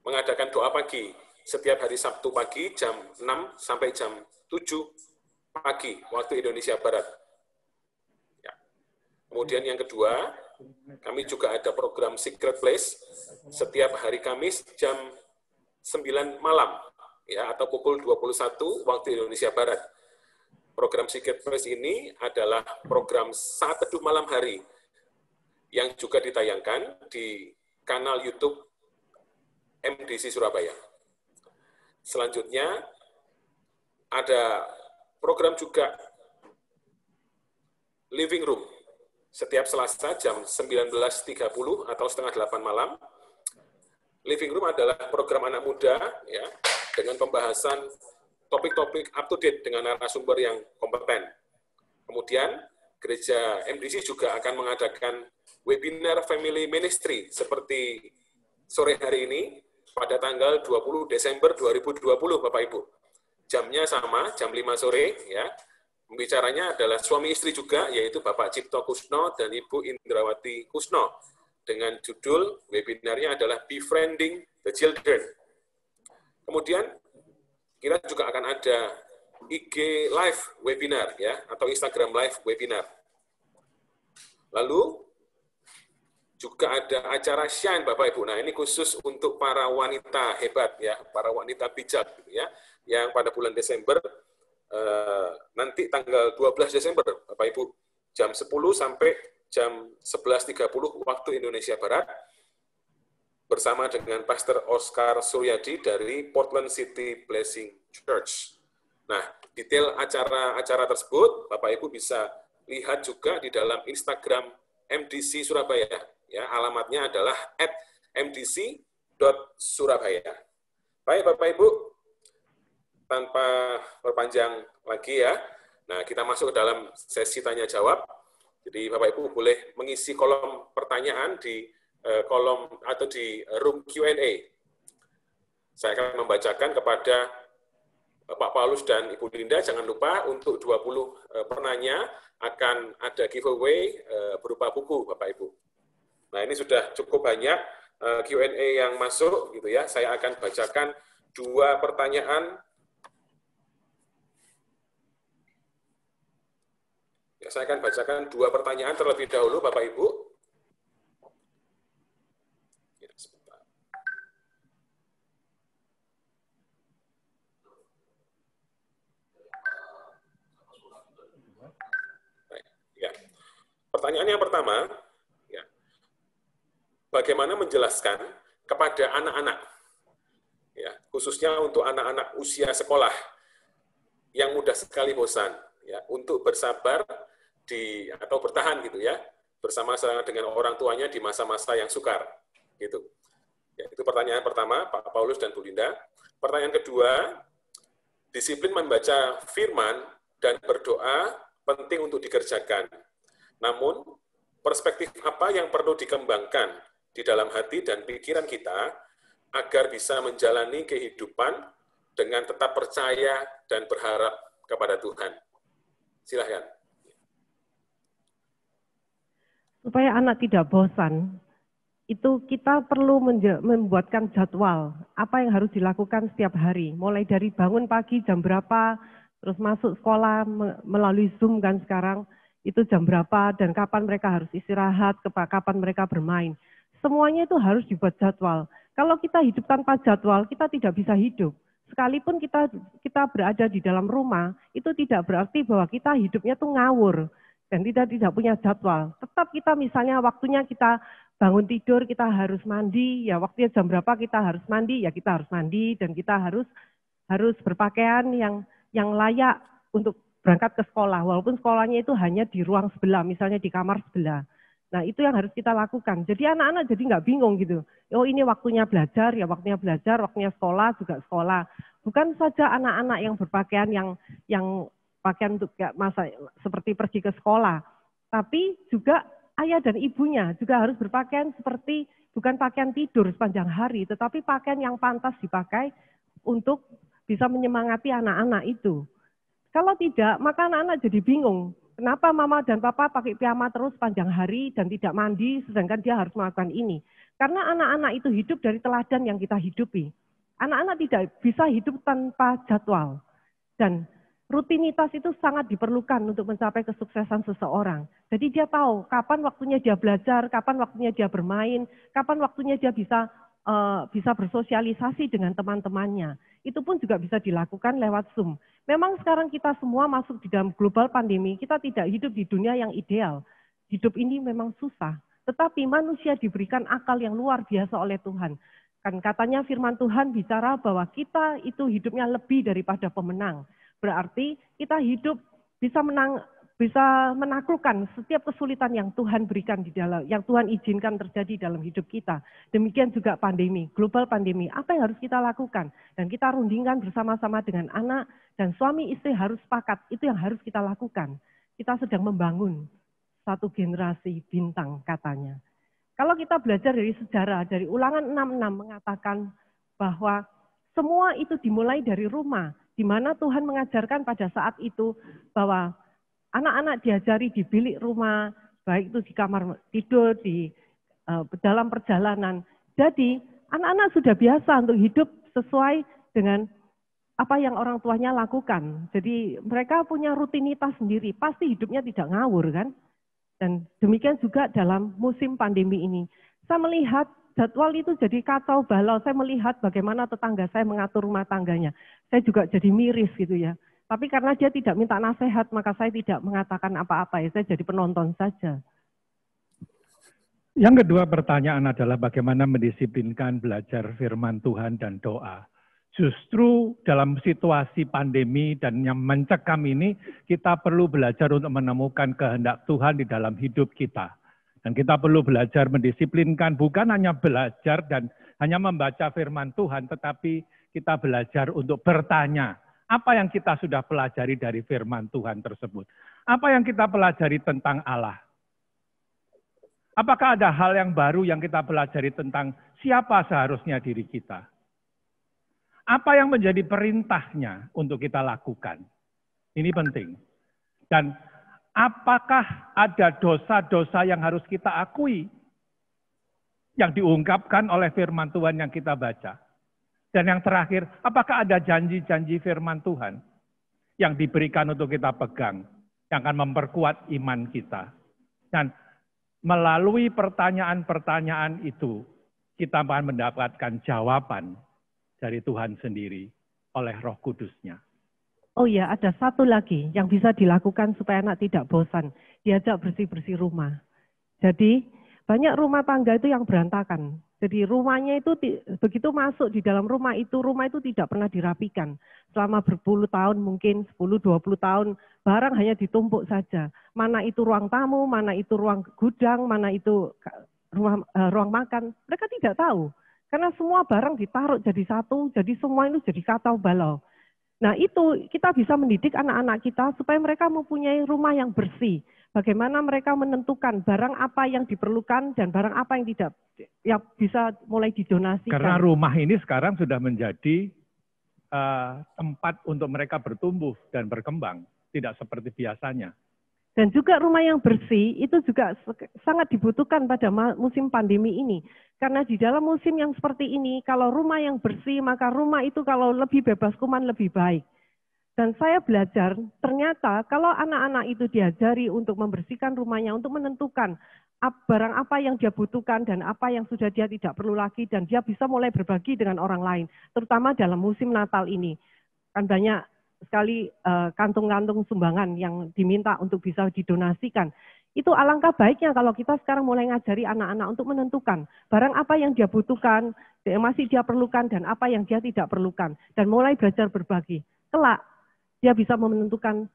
S3: mengadakan doa pagi setiap hari Sabtu pagi jam 6 sampai jam 7 pagi waktu Indonesia Barat. Ya. Kemudian yang kedua, kami juga ada program Secret Place setiap hari Kamis jam 9 malam ya atau pukul 21 waktu Indonesia Barat. Program Secret Place ini adalah program saat teduh malam hari yang juga ditayangkan di kanal YouTube MDC Surabaya. Selanjutnya, ada program juga Living Room. Setiap Selasa jam 19.30 atau setengah delapan malam. Living Room adalah program anak muda ya dengan pembahasan topik-topik up to date dengan narasumber yang kompeten. Kemudian gereja MDC juga akan mengadakan webinar Family Ministry seperti sore hari ini pada tanggal 20 Desember 2020 Bapak Ibu. Jamnya sama, jam 5 sore ya. Pembicaranya adalah suami istri juga yaitu Bapak Cipto Kusno dan Ibu Indrawati Kusno dengan judul webinarnya adalah Befriending the Children. Kemudian kira juga akan ada IG live webinar ya atau Instagram live webinar. Lalu juga ada acara shine Bapak Ibu. Nah, ini khusus untuk para wanita hebat ya, para wanita bijak gitu ya yang pada bulan Desember eh, nanti tanggal 12 Desember Bapak Ibu jam 10 sampai jam 11.30 waktu Indonesia Barat bersama dengan Pastor Oscar Suryadi dari Portland City Blessing Church. Nah, detail acara-acara tersebut Bapak Ibu bisa lihat juga di dalam Instagram MDC Surabaya. Ya, alamatnya adalah at mdc.surabaya. Baik Bapak Ibu, tanpa perpanjang lagi ya. Nah, kita masuk ke dalam sesi tanya jawab. Jadi Bapak Ibu boleh mengisi kolom pertanyaan di Eh, kolom atau di room Q&A. Saya akan membacakan kepada eh, Pak Paulus dan Ibu Linda. Jangan lupa untuk 20 eh, penanya akan ada giveaway berupa buku, Bapak Ibu. Nah, ini sudah cukup banyak Q&A yang masuk gitu ya. Saya akan bacakan dua pertanyaan ya, saya akan bacakan dua pertanyaan terlebih dahulu, Bapak Ibu. Pertanyaan yang pertama, ya, bagaimana menjelaskan kepada anak-anak, ya, khususnya untuk anak-anak usia sekolah yang mudah sekali bosan, ya, untuk bersabar di atau bertahan gitu ya bersama dengan orang tuanya di masa-masa yang sukar gitu. Ya, itu pertanyaan pertama Pak Paulus dan Bu Linda. Pertanyaan kedua, disiplin membaca firman dan berdoa penting untuk dikerjakan namun, perspektif apa yang perlu dikembangkan di dalam hati dan pikiran kita agar bisa menjalani kehidupan dengan tetap percaya dan berharap kepada Tuhan. Silahkan.
S5: Supaya anak tidak bosan, itu kita perlu membuatkan jadwal apa yang harus dilakukan setiap hari. Mulai dari bangun pagi jam berapa, terus masuk sekolah melalui Zoom kan sekarang, itu jam berapa dan kapan mereka harus istirahat, kapan mereka bermain. Semuanya itu harus dibuat jadwal. Kalau kita hidup tanpa jadwal, kita tidak bisa hidup. Sekalipun kita kita berada di dalam rumah, itu tidak berarti bahwa kita hidupnya tuh ngawur dan kita tidak punya jadwal. Tetap kita misalnya waktunya kita bangun tidur kita harus mandi, ya waktunya jam berapa kita harus mandi, ya kita harus mandi dan kita harus harus berpakaian yang yang layak untuk berangkat ke sekolah, walaupun sekolahnya itu hanya di ruang sebelah, misalnya di kamar sebelah. Nah itu yang harus kita lakukan. Jadi anak-anak jadi nggak bingung gitu. Oh ini waktunya belajar, ya waktunya belajar, waktunya sekolah juga sekolah. Bukan saja anak-anak yang berpakaian yang yang pakaian untuk masa seperti pergi ke sekolah, tapi juga ayah dan ibunya juga harus berpakaian seperti bukan pakaian tidur sepanjang hari, tetapi pakaian yang pantas dipakai untuk bisa menyemangati anak-anak itu. Kalau tidak, maka anak-anak jadi bingung. Kenapa mama dan papa pakai piyama terus panjang hari dan tidak mandi, sedangkan dia harus melakukan ini? Karena anak-anak itu hidup dari teladan yang kita hidupi. Anak-anak tidak bisa hidup tanpa jadwal. Dan rutinitas itu sangat diperlukan untuk mencapai kesuksesan seseorang. Jadi dia tahu kapan waktunya dia belajar, kapan waktunya dia bermain, kapan waktunya dia bisa Eh, bisa bersosialisasi dengan teman-temannya. Itu pun juga bisa dilakukan lewat Zoom. Memang sekarang kita semua masuk di dalam global pandemi, kita tidak hidup di dunia yang ideal. Hidup ini memang susah, tetapi manusia diberikan akal yang luar biasa oleh Tuhan. Kan katanya firman Tuhan bicara bahwa kita itu hidupnya lebih daripada pemenang. Berarti kita hidup bisa menang bisa menaklukkan setiap kesulitan yang Tuhan berikan di dalam, yang Tuhan izinkan terjadi dalam hidup kita. Demikian juga pandemi, global pandemi. Apa yang harus kita lakukan? Dan kita rundingkan bersama-sama dengan anak dan suami istri harus sepakat. Itu yang harus kita lakukan. Kita sedang membangun satu generasi bintang katanya. Kalau kita belajar dari sejarah, dari ulangan 66 mengatakan bahwa semua itu dimulai dari rumah, di mana Tuhan mengajarkan pada saat itu bahwa Anak-anak diajari di bilik rumah, baik itu di kamar tidur, di uh, dalam perjalanan. Jadi anak-anak sudah biasa untuk hidup sesuai dengan apa yang orang tuanya lakukan. Jadi mereka punya rutinitas sendiri, pasti hidupnya tidak ngawur kan. Dan demikian juga dalam musim pandemi ini. Saya melihat jadwal itu jadi kacau balau. Saya melihat bagaimana tetangga saya mengatur rumah tangganya. Saya juga jadi miris gitu ya. Tapi karena dia tidak minta nasihat, maka saya tidak mengatakan apa-apa. Ya, saya jadi penonton saja.
S2: Yang kedua pertanyaan adalah bagaimana mendisiplinkan belajar firman Tuhan dan doa. Justru dalam situasi pandemi dan yang mencekam ini, kita perlu belajar untuk menemukan kehendak Tuhan di dalam hidup kita. Dan kita perlu belajar mendisiplinkan, bukan hanya belajar dan hanya membaca firman Tuhan, tetapi kita belajar untuk bertanya apa yang kita sudah pelajari dari firman Tuhan tersebut? Apa yang kita pelajari tentang Allah? Apakah ada hal yang baru yang kita pelajari tentang siapa seharusnya diri kita? Apa yang menjadi perintahnya untuk kita lakukan? Ini penting. Dan apakah ada dosa-dosa yang harus kita akui yang diungkapkan oleh firman Tuhan yang kita baca? Dan yang terakhir, apakah ada janji-janji firman Tuhan yang diberikan untuk kita pegang, yang akan memperkuat iman kita. Dan melalui pertanyaan-pertanyaan itu, kita akan mendapatkan jawaban dari Tuhan sendiri oleh roh kudusnya.
S5: Oh iya, ada satu lagi yang bisa dilakukan supaya anak tidak bosan. Diajak bersih-bersih rumah. Jadi banyak rumah tangga itu yang berantakan. Jadi rumahnya itu begitu masuk di dalam rumah itu, rumah itu tidak pernah dirapikan. Selama berpuluh tahun mungkin 10-20 tahun, barang hanya ditumpuk saja. Mana itu ruang tamu, mana itu ruang gudang, mana itu ruang, eh, ruang makan. Mereka tidak tahu. Karena semua barang ditaruh jadi satu, jadi semua itu jadi katau balau. Nah itu kita bisa mendidik anak-anak kita supaya mereka mempunyai rumah yang bersih, bagaimana mereka menentukan barang apa yang diperlukan dan barang apa yang tidak yang bisa mulai didonasikan. Karena rumah
S2: ini sekarang sudah menjadi uh, tempat untuk mereka bertumbuh dan berkembang, tidak seperti biasanya.
S5: Dan juga rumah yang bersih itu juga sangat dibutuhkan pada musim pandemi ini. Karena di dalam musim yang seperti ini, kalau rumah yang bersih, maka rumah itu kalau lebih bebas kuman lebih baik. Dan saya belajar, ternyata kalau anak-anak itu diajari untuk membersihkan rumahnya, untuk menentukan barang apa yang dia butuhkan dan apa yang sudah dia tidak perlu lagi, dan dia bisa mulai berbagi dengan orang lain, terutama dalam musim Natal ini. Kan banyak sekali eh, kantung-kantung sumbangan yang diminta untuk bisa didonasikan. Itu alangkah baiknya kalau kita sekarang mulai ngajari anak-anak untuk menentukan barang apa yang dia butuhkan, yang masih dia perlukan, dan apa yang dia tidak perlukan. Dan mulai belajar berbagi. Kelak dia bisa menentukan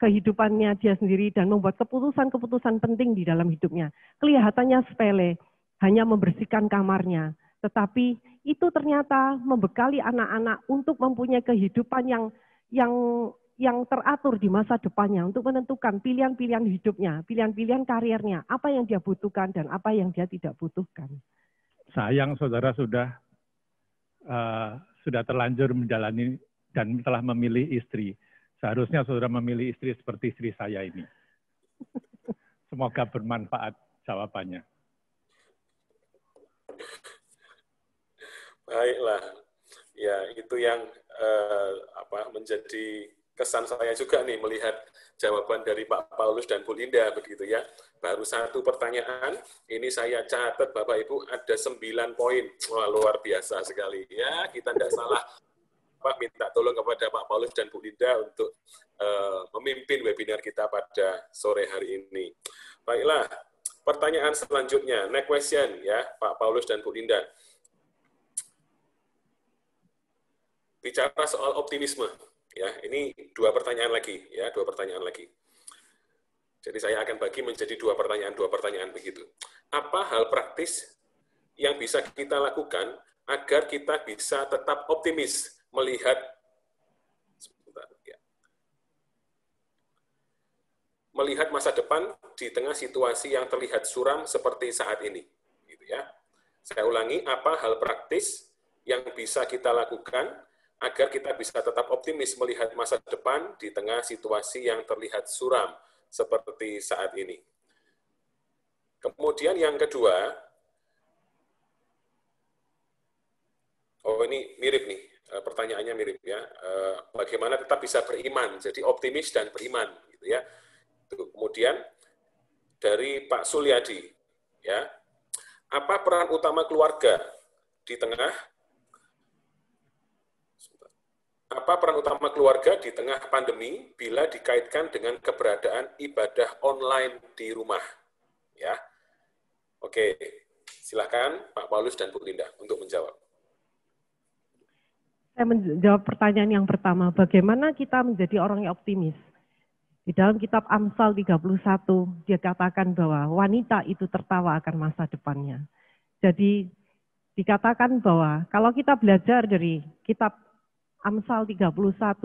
S5: kehidupannya dia sendiri dan membuat keputusan-keputusan penting di dalam hidupnya. Kelihatannya sepele, hanya membersihkan kamarnya, tetapi itu ternyata membekali anak-anak untuk mempunyai kehidupan yang yang yang teratur di masa depannya untuk menentukan pilihan-pilihan hidupnya, pilihan-pilihan karirnya, apa yang dia butuhkan dan apa yang dia tidak butuhkan.
S2: Sayang saudara sudah uh, sudah terlanjur menjalani dan telah memilih istri. Seharusnya saudara memilih istri seperti istri saya ini. Semoga bermanfaat jawabannya.
S3: Baiklah, ya itu yang eh, apa menjadi kesan saya juga nih melihat jawaban dari Pak Paulus dan Bu Linda begitu ya. Baru satu pertanyaan, ini saya catat Bapak Ibu ada sembilan poin. Wah luar biasa sekali ya, kita tidak salah Pak minta tolong kepada Pak Paulus dan Bu Linda untuk uh, memimpin webinar kita pada sore hari ini. Baiklah, pertanyaan selanjutnya, next question ya Pak Paulus dan Bu Linda. Bicara soal optimisme, ya ini dua pertanyaan lagi, ya dua pertanyaan lagi. Jadi saya akan bagi menjadi dua pertanyaan, dua pertanyaan begitu. Apa hal praktis yang bisa kita lakukan agar kita bisa tetap optimis melihat sebentar, ya, melihat masa depan di tengah situasi yang terlihat suram seperti saat ini. Gitu ya. Saya ulangi, apa hal praktis yang bisa kita lakukan agar kita bisa tetap optimis melihat masa depan di tengah situasi yang terlihat suram seperti saat ini. Kemudian yang kedua, oh ini mirip nih, Eh, pertanyaannya mirip ya. Eh, bagaimana tetap bisa beriman, jadi optimis dan beriman, gitu ya. Kemudian dari Pak Sulyadi, ya, apa peran utama keluarga di tengah apa peran utama keluarga di tengah pandemi bila dikaitkan dengan keberadaan ibadah online di rumah? Ya, oke, silahkan Pak Paulus dan Bu Linda untuk
S4: menjawab.
S5: Saya menjawab pertanyaan yang pertama, bagaimana kita menjadi orang yang optimis? Di dalam kitab Amsal 31, dia katakan bahwa wanita itu tertawa akan masa depannya. Jadi dikatakan bahwa kalau kita belajar dari kitab Amsal 31,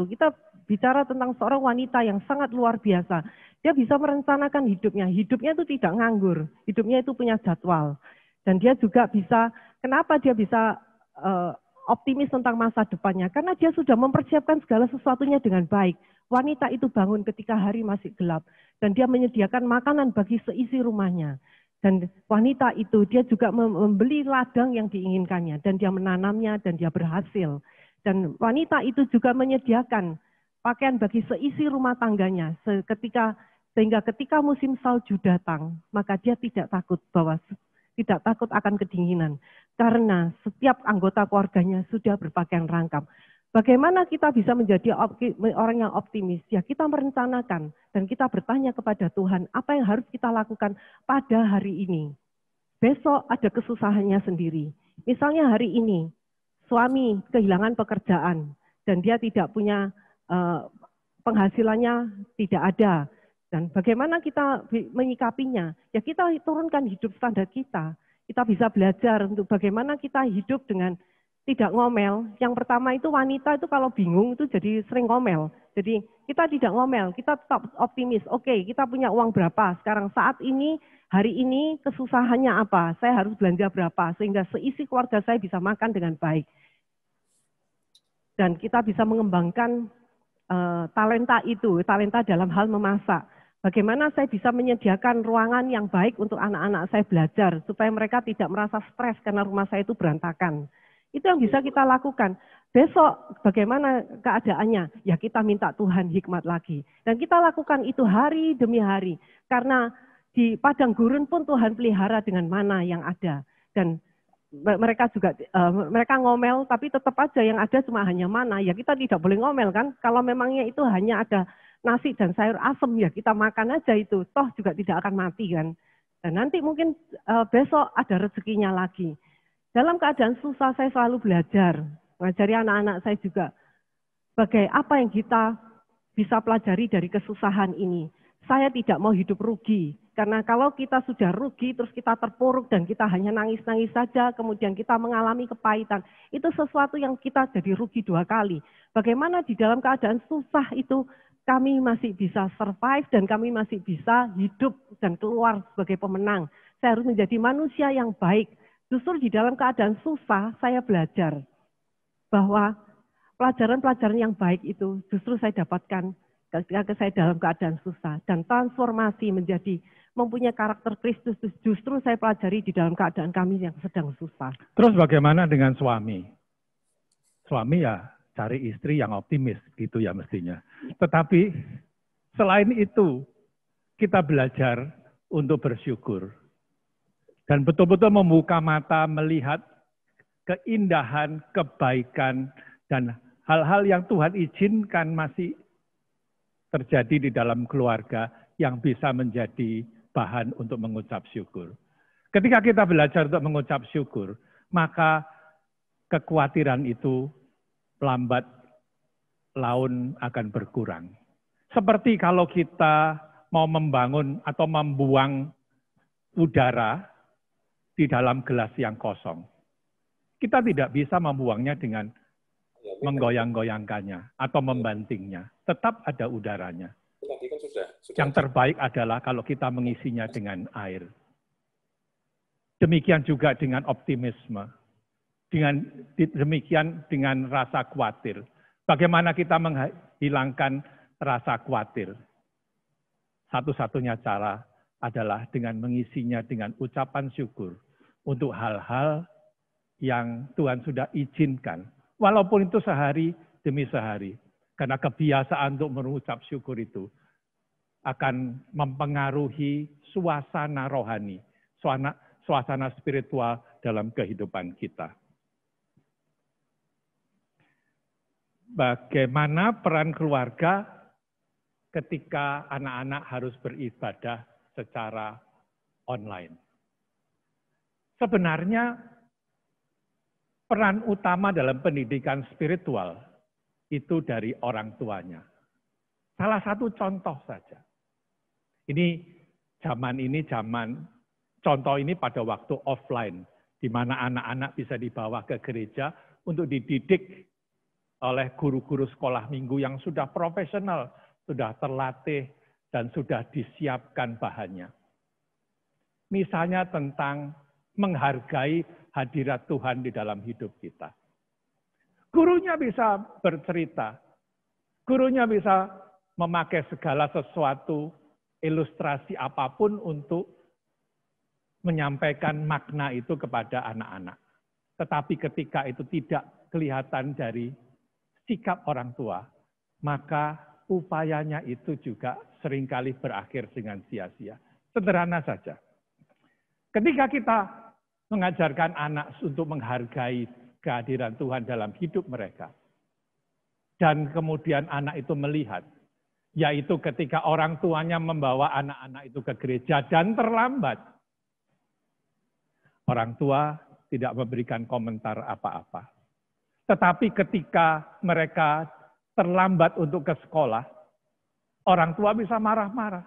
S5: kita bicara tentang seorang wanita yang sangat luar biasa. Dia bisa merencanakan hidupnya. Hidupnya itu tidak nganggur. Hidupnya itu punya jadwal. Dan dia juga bisa, kenapa dia bisa eh, optimis tentang masa depannya karena dia sudah mempersiapkan segala sesuatunya dengan baik. Wanita itu bangun ketika hari masih gelap dan dia menyediakan makanan bagi seisi rumahnya. Dan wanita itu dia juga membeli ladang yang diinginkannya dan dia menanamnya dan dia berhasil. Dan wanita itu juga menyediakan pakaian bagi seisi rumah tangganya ketika sehingga ketika musim salju datang maka dia tidak takut bahwa tidak takut akan kedinginan karena setiap anggota keluarganya sudah berpakaian rangkap. Bagaimana kita bisa menjadi orang yang optimis? Ya kita merencanakan dan kita bertanya kepada Tuhan apa yang harus kita lakukan pada hari ini. Besok ada kesusahannya sendiri. Misalnya hari ini suami kehilangan pekerjaan dan dia tidak punya eh, penghasilannya tidak ada dan bagaimana kita menyikapinya? Ya kita turunkan hidup standar kita. Kita bisa belajar untuk bagaimana kita hidup dengan tidak ngomel. Yang pertama itu wanita itu kalau bingung itu jadi sering ngomel. Jadi kita tidak ngomel, kita tetap optimis. Oke, kita punya uang berapa? Sekarang saat ini, hari ini kesusahannya apa? Saya harus belanja berapa? Sehingga seisi keluarga saya bisa makan dengan baik. Dan kita bisa mengembangkan uh, talenta itu, talenta dalam hal memasak Bagaimana saya bisa menyediakan ruangan yang baik untuk anak-anak saya belajar supaya mereka tidak merasa stres karena rumah saya itu berantakan. Itu yang bisa kita lakukan. Besok bagaimana keadaannya? Ya kita minta Tuhan hikmat lagi. Dan kita lakukan itu hari demi hari. Karena di padang gurun pun Tuhan pelihara dengan mana yang ada. Dan mereka juga eh, mereka ngomel tapi tetap aja yang ada cuma hanya mana ya kita tidak boleh ngomel kan kalau memangnya itu hanya ada nasi dan sayur asem ya kita makan aja itu toh juga tidak akan mati kan dan nanti mungkin e, besok ada rezekinya lagi dalam keadaan susah saya selalu belajar mengajari anak-anak saya juga sebagai apa yang kita bisa pelajari dari kesusahan ini saya tidak mau hidup rugi karena kalau kita sudah rugi terus kita terpuruk dan kita hanya nangis-nangis saja kemudian kita mengalami kepahitan itu sesuatu yang kita jadi rugi dua kali bagaimana di dalam keadaan susah itu kami masih bisa survive dan kami masih bisa hidup dan keluar sebagai pemenang. Saya harus menjadi manusia yang baik. Justru di dalam keadaan susah saya belajar bahwa pelajaran-pelajaran yang baik itu justru saya dapatkan ketika saya dalam keadaan susah dan transformasi menjadi mempunyai karakter Kristus justru saya pelajari di dalam keadaan kami yang sedang susah.
S2: Terus bagaimana dengan suami? Suami ya cari istri yang optimis gitu ya mestinya. Tetapi selain itu kita belajar untuk bersyukur dan betul-betul membuka mata melihat keindahan, kebaikan dan hal-hal yang Tuhan izinkan masih terjadi di dalam keluarga yang bisa menjadi bahan untuk mengucap syukur. Ketika kita belajar untuk mengucap syukur, maka kekhawatiran itu lambat laun akan berkurang. Seperti kalau kita mau membangun atau membuang udara di dalam gelas yang kosong. Kita tidak bisa membuangnya dengan menggoyang-goyangkannya atau membantingnya. Tetap ada udaranya. Yang terbaik adalah kalau kita mengisinya dengan air. Demikian juga dengan optimisme dengan demikian dengan rasa khawatir. Bagaimana kita menghilangkan rasa khawatir? Satu-satunya cara adalah dengan mengisinya dengan ucapan syukur untuk hal-hal yang Tuhan sudah izinkan. Walaupun itu sehari demi sehari. Karena kebiasaan untuk mengucap syukur itu akan mempengaruhi suasana rohani, suasana, suasana spiritual dalam kehidupan kita. bagaimana peran keluarga ketika anak-anak harus beribadah secara online. Sebenarnya peran utama dalam pendidikan spiritual itu dari orang tuanya. Salah satu contoh saja. Ini zaman ini zaman contoh ini pada waktu offline di mana anak-anak bisa dibawa ke gereja untuk dididik oleh guru-guru sekolah minggu yang sudah profesional, sudah terlatih, dan sudah disiapkan bahannya. Misalnya tentang menghargai hadirat Tuhan di dalam hidup kita. Gurunya bisa bercerita, gurunya bisa memakai segala sesuatu, ilustrasi apapun untuk menyampaikan makna itu kepada anak-anak. Tetapi ketika itu tidak kelihatan dari sikap orang tua, maka upayanya itu juga seringkali berakhir dengan sia-sia. Sederhana saja. Ketika kita mengajarkan anak untuk menghargai kehadiran Tuhan dalam hidup mereka, dan kemudian anak itu melihat, yaitu ketika orang tuanya membawa anak-anak itu ke gereja dan terlambat. Orang tua tidak memberikan komentar apa-apa tetapi ketika mereka terlambat untuk ke sekolah, orang tua bisa marah-marah.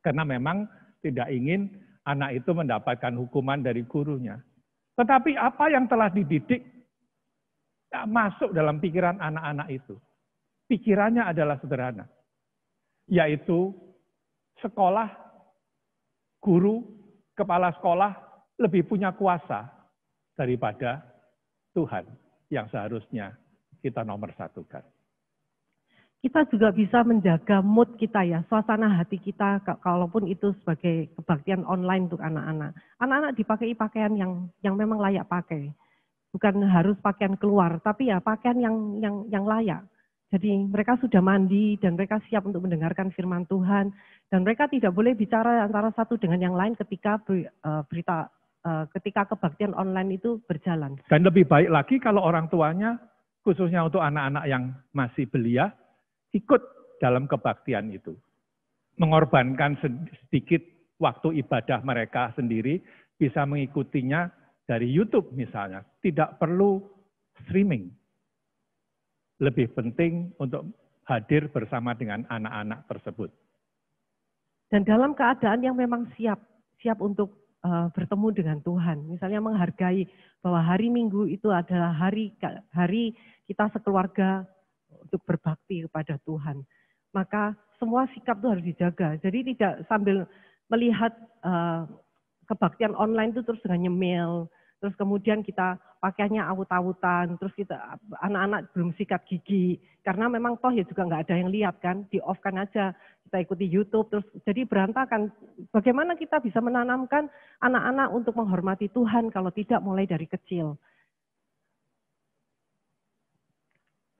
S2: Karena memang tidak ingin anak itu mendapatkan hukuman dari gurunya. Tetapi apa yang telah dididik tak masuk dalam pikiran anak-anak itu. Pikirannya adalah sederhana, yaitu sekolah, guru, kepala sekolah lebih punya kuasa daripada Tuhan yang seharusnya kita nomor satukan.
S5: Kita juga bisa menjaga mood kita ya, suasana hati kita, kalaupun itu sebagai kebaktian online untuk anak-anak. Anak-anak dipakai pakaian yang yang memang layak pakai, bukan harus pakaian keluar, tapi ya pakaian yang yang yang layak. Jadi mereka sudah mandi dan mereka siap untuk mendengarkan firman Tuhan dan mereka tidak boleh bicara antara satu dengan yang lain ketika eh, berita Eh, ketika kebaktian online itu berjalan.
S2: Dan lebih baik lagi kalau orang tuanya, khususnya untuk anak-anak yang masih belia, ikut dalam kebaktian itu. Mengorbankan sedikit waktu ibadah mereka sendiri, bisa mengikutinya dari YouTube misalnya. Tidak perlu streaming. Lebih penting untuk hadir bersama dengan anak-anak tersebut.
S5: Dan dalam keadaan yang memang siap, siap untuk Eh, bertemu dengan Tuhan. Misalnya menghargai bahwa hari Minggu itu adalah hari hari kita sekeluarga untuk berbakti kepada Tuhan. Maka semua sikap itu harus dijaga. Jadi tidak sambil melihat uh, kebaktian online itu terus dengan nyemil, terus kemudian kita pakainya awut-awutan, terus kita anak-anak belum sikat gigi, karena memang toh ya juga nggak ada yang lihat kan, di off kan aja, kita ikuti YouTube, terus jadi berantakan. Bagaimana kita bisa menanamkan anak-anak untuk menghormati Tuhan kalau tidak mulai dari kecil?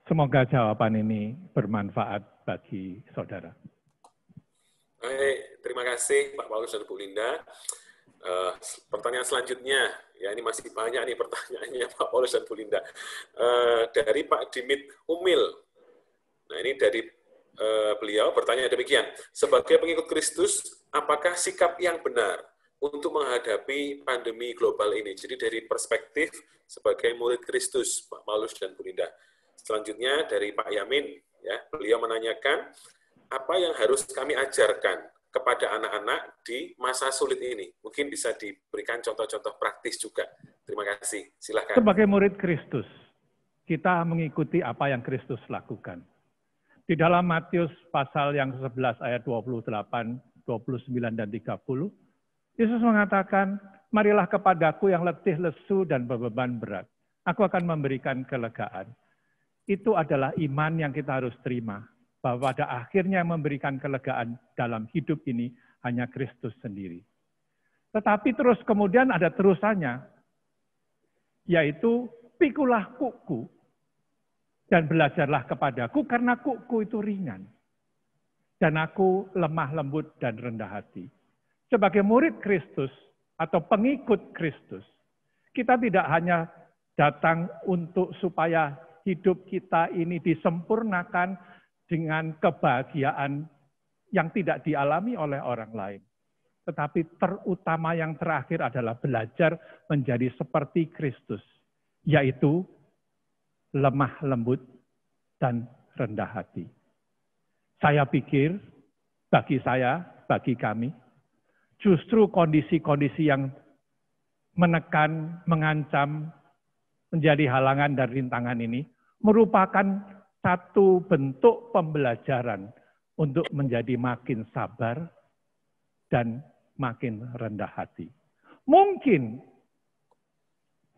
S2: Semoga jawaban ini bermanfaat bagi saudara.
S3: Baik, terima kasih Pak Paulus dan Bu Linda. Uh, pertanyaan selanjutnya, ya ini masih banyak nih pertanyaannya Pak Paulus dan Bu Linda. Uh, dari Pak Dimit Umil. Nah ini dari uh, beliau bertanya demikian. Sebagai pengikut Kristus, apakah sikap yang benar untuk menghadapi pandemi global ini? Jadi dari perspektif sebagai murid Kristus, Pak Paulus dan Bu Linda. Selanjutnya dari Pak Yamin, ya beliau menanyakan apa yang harus kami ajarkan kepada anak-anak di masa sulit ini. Mungkin bisa diberikan contoh-contoh praktis juga. Terima kasih. silahkan. Sebagai
S2: murid Kristus, kita mengikuti apa yang Kristus lakukan. Di dalam Matius pasal yang 11 ayat 28, 29 dan 30, Yesus mengatakan, "Marilah kepadaku yang letih lesu dan berbeban berat. Aku akan memberikan kelegaan." Itu adalah iman yang kita harus terima bahwa pada akhirnya memberikan kelegaan dalam hidup ini hanya Kristus sendiri. Tetapi terus kemudian ada terusannya, yaitu pikulah kuku dan belajarlah kepadaku karena kuku itu ringan. Dan aku lemah lembut dan rendah hati. Sebagai murid Kristus atau pengikut Kristus, kita tidak hanya datang untuk supaya hidup kita ini disempurnakan dengan kebahagiaan yang tidak dialami oleh orang lain. Tetapi terutama yang terakhir adalah belajar menjadi seperti Kristus, yaitu lemah lembut dan rendah hati. Saya pikir bagi saya, bagi kami, justru kondisi-kondisi yang menekan, mengancam, menjadi halangan dan rintangan ini merupakan satu bentuk pembelajaran untuk menjadi makin sabar dan makin rendah hati. Mungkin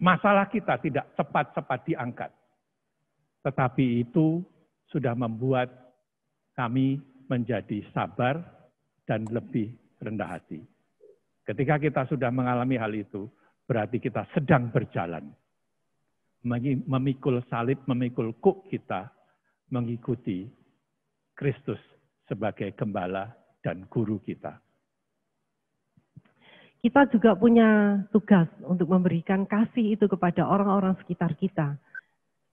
S2: masalah kita tidak cepat-cepat diangkat, tetapi itu sudah membuat kami menjadi sabar dan lebih rendah hati. Ketika kita sudah mengalami hal itu, berarti kita sedang berjalan. Memikul salib, memikul kuk kita mengikuti Kristus sebagai gembala dan guru kita.
S5: Kita juga punya tugas untuk memberikan kasih itu kepada orang-orang sekitar kita.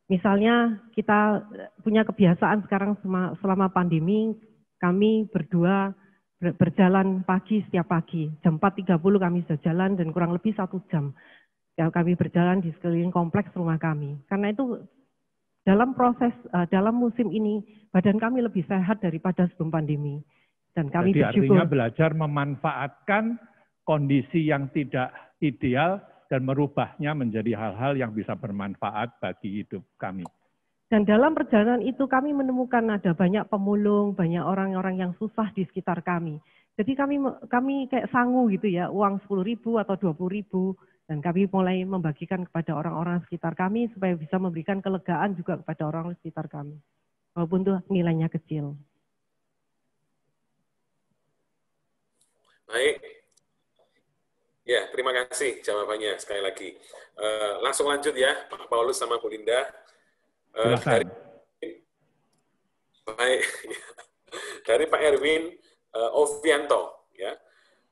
S5: Misalnya kita punya kebiasaan sekarang selama pandemi, kami berdua berjalan pagi setiap pagi. Jam 4.30 kami sudah jalan dan kurang lebih satu jam. Ya, kami berjalan di sekeliling kompleks rumah kami. Karena itu dalam proses uh, dalam musim ini badan kami lebih sehat daripada sebelum pandemi dan kami Jadi bersyukur. artinya
S2: belajar memanfaatkan kondisi yang tidak ideal dan merubahnya menjadi hal-hal yang bisa bermanfaat bagi hidup kami.
S5: Dan dalam perjalanan itu kami menemukan ada banyak pemulung, banyak orang-orang yang susah di sekitar kami. Jadi kami kami kayak sanggup gitu ya, uang 10 ribu atau 20 ribu dan kami mulai membagikan kepada orang-orang sekitar kami supaya bisa memberikan kelegaan juga kepada orang sekitar kami. Walaupun itu nilainya kecil.
S1: Baik.
S3: Ya, terima kasih jawabannya sekali lagi. Uh, langsung lanjut ya, Pak Paulus sama Bu Linda. Uh, dari, baik. dari Pak Erwin uh, Ovianto. Ya.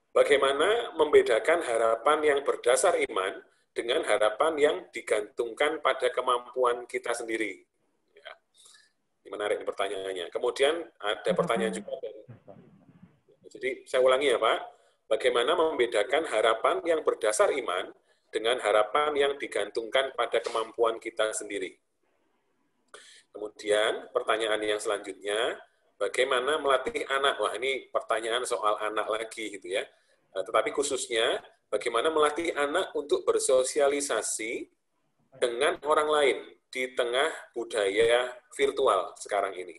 S3: Bagaimana membedakan harapan yang berdasar iman dengan harapan yang digantungkan pada kemampuan kita sendiri? Ya. Ini menarik pertanyaannya. Kemudian ada pertanyaan juga. Jadi saya ulangi ya Pak, bagaimana membedakan harapan yang berdasar iman dengan harapan yang digantungkan pada kemampuan kita sendiri? Kemudian pertanyaan yang selanjutnya, bagaimana melatih anak? Wah, ini pertanyaan soal anak lagi gitu ya. Eh, tetapi khususnya bagaimana melatih anak untuk bersosialisasi dengan orang lain di tengah budaya virtual sekarang ini.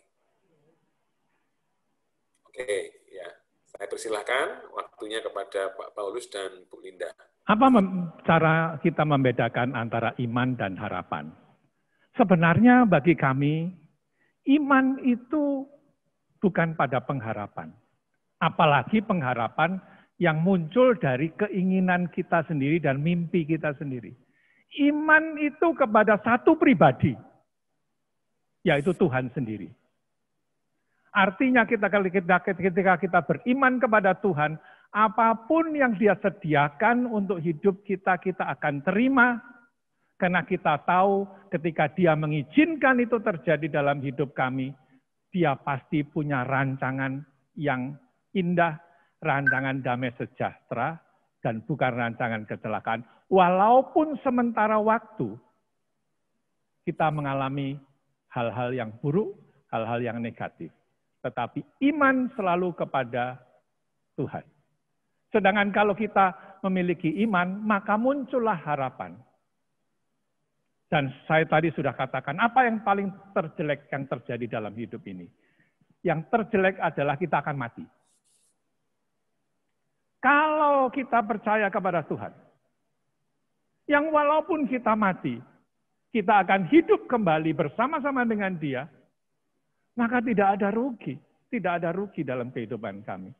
S3: Oke, ya. Saya persilahkan waktunya kepada
S2: Pak Paulus dan Bu Linda. Apa cara kita membedakan antara iman dan harapan? Sebenarnya bagi kami, iman itu bukan pada pengharapan. Apalagi pengharapan yang muncul dari keinginan kita sendiri dan mimpi kita sendiri. Iman itu kepada satu pribadi, yaitu Tuhan sendiri. Artinya kita ketika kita beriman kepada Tuhan, apapun yang dia sediakan untuk hidup kita, kita akan terima. Karena kita tahu ketika dia mengizinkan itu terjadi dalam hidup kami, dia pasti punya rancangan yang indah, rancangan damai sejahtera, dan bukan rancangan kecelakaan. Walaupun sementara waktu kita mengalami hal-hal yang buruk, hal-hal yang negatif. Tetapi iman selalu kepada Tuhan. Sedangkan kalau kita memiliki iman, maka muncullah harapan. Dan saya tadi sudah katakan, apa yang paling terjelek yang terjadi dalam hidup ini? Yang terjelek adalah kita akan mati. Kalau kita percaya kepada Tuhan, yang walaupun kita mati, kita akan hidup kembali bersama-sama dengan Dia, maka tidak ada rugi, tidak ada rugi dalam kehidupan kami.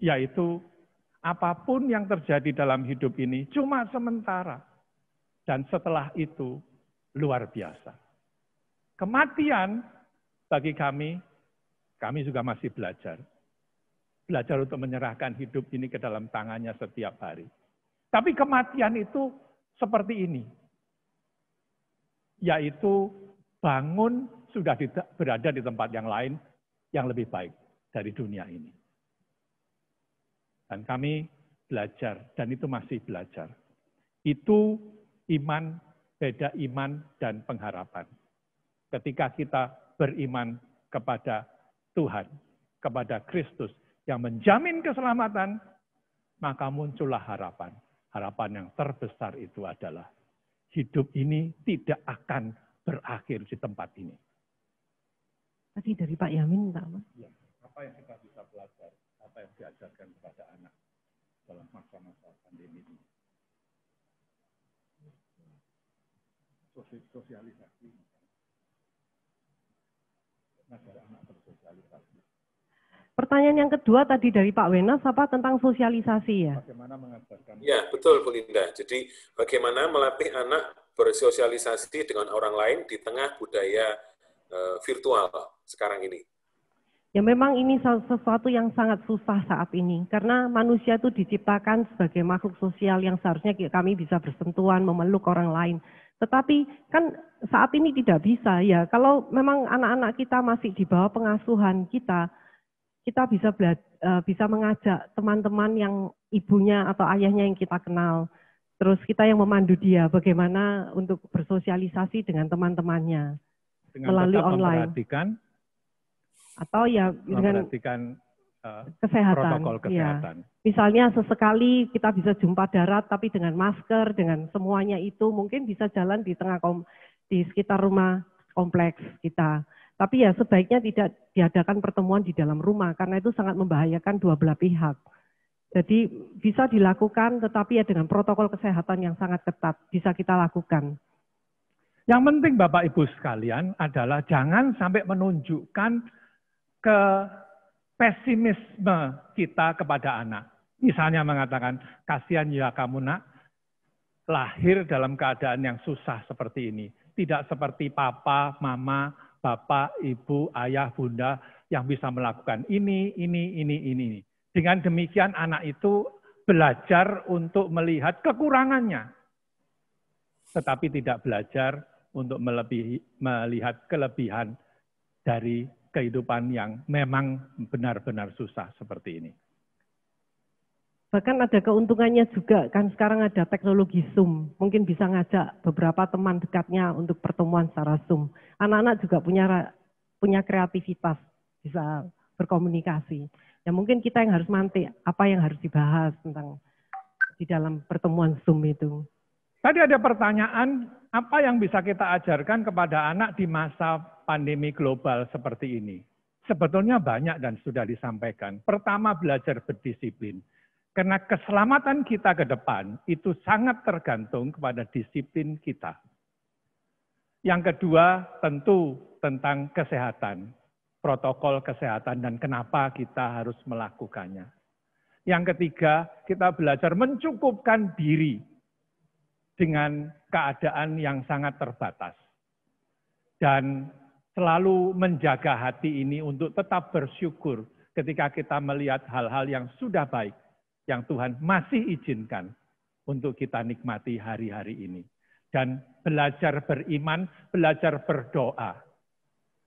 S2: Yaitu apapun yang terjadi dalam hidup ini cuma sementara dan setelah itu luar biasa. Kematian bagi kami, kami juga masih belajar. Belajar untuk menyerahkan hidup ini ke dalam tangannya setiap hari. Tapi kematian itu seperti ini. Yaitu bangun sudah berada di tempat yang lain yang lebih baik dari dunia ini. Dan kami belajar, dan itu masih belajar. Itu iman, beda iman dan pengharapan. Ketika kita beriman kepada Tuhan, kepada Kristus yang menjamin keselamatan, maka muncullah harapan. Harapan yang terbesar itu adalah hidup ini tidak akan berakhir di tempat ini.
S5: Tadi dari Pak Yamin, Pak Mas.
S2: Ya, apa yang kita bisa pelajari, apa yang diajarkan kepada anak dalam masa-masa pandemi ini. sosialisasi
S5: Pertanyaan yang kedua tadi dari Pak Wenas apa tentang sosialisasi ya? Bagaimana
S3: mengajarkan? Ya betul Bu Linda. Jadi bagaimana melatih anak bersosialisasi dengan orang lain di tengah budaya uh, virtual sekarang ini?
S5: Ya memang ini sesuatu yang sangat susah saat ini karena manusia itu diciptakan sebagai makhluk sosial yang seharusnya kami bisa bersentuhan, memeluk orang lain. Tetapi kan saat ini tidak bisa ya. Kalau memang anak-anak kita masih di bawah pengasuhan kita, kita bisa belajar, e, bisa mengajak teman-teman yang ibunya atau ayahnya yang kita kenal. Terus kita yang memandu dia bagaimana untuk bersosialisasi dengan teman-temannya
S2: melalui online.
S5: atau ya dengan
S2: Eh, kesehatan. protokol iya. kesehatan. Ya.
S5: Misalnya sesekali kita bisa jumpa darat tapi dengan masker, dengan semuanya itu mungkin bisa jalan di tengah kom di sekitar rumah kompleks kita. Tapi ya sebaiknya tidak diadakan pertemuan di dalam rumah karena itu sangat membahayakan dua belah pihak. Jadi bisa dilakukan tetapi ya dengan protokol kesehatan yang sangat ketat bisa kita lakukan.
S2: Yang penting Bapak Ibu sekalian adalah jangan sampai menunjukkan ke pesimisme kita kepada anak. Misalnya mengatakan, kasihan ya kamu nak, lahir dalam keadaan yang susah seperti ini. Tidak seperti papa, mama, bapak, ibu, ayah, bunda yang bisa melakukan ini, ini, ini, ini. ini. Dengan demikian anak itu belajar untuk melihat kekurangannya. Tetapi tidak belajar untuk melebihi, melihat kelebihan dari kehidupan yang memang benar-benar susah seperti ini.
S5: Bahkan ada keuntungannya juga, kan sekarang ada teknologi Zoom. Mungkin bisa ngajak beberapa teman dekatnya untuk pertemuan secara Zoom. Anak-anak juga punya punya kreativitas, bisa berkomunikasi. Ya mungkin kita yang harus mantik apa yang harus dibahas tentang di dalam pertemuan Zoom itu.
S2: Tadi ada pertanyaan, apa yang bisa kita ajarkan kepada anak di masa pandemi global seperti ini? Sebetulnya banyak dan sudah disampaikan. Pertama, belajar berdisiplin. Karena keselamatan kita ke depan itu sangat tergantung kepada disiplin kita. Yang kedua, tentu tentang kesehatan, protokol kesehatan dan kenapa kita harus melakukannya. Yang ketiga, kita belajar mencukupkan diri dengan keadaan yang sangat terbatas. Dan selalu menjaga hati ini untuk tetap bersyukur ketika kita melihat hal-hal yang sudah baik, yang Tuhan masih izinkan untuk kita nikmati hari-hari ini. Dan belajar beriman, belajar berdoa.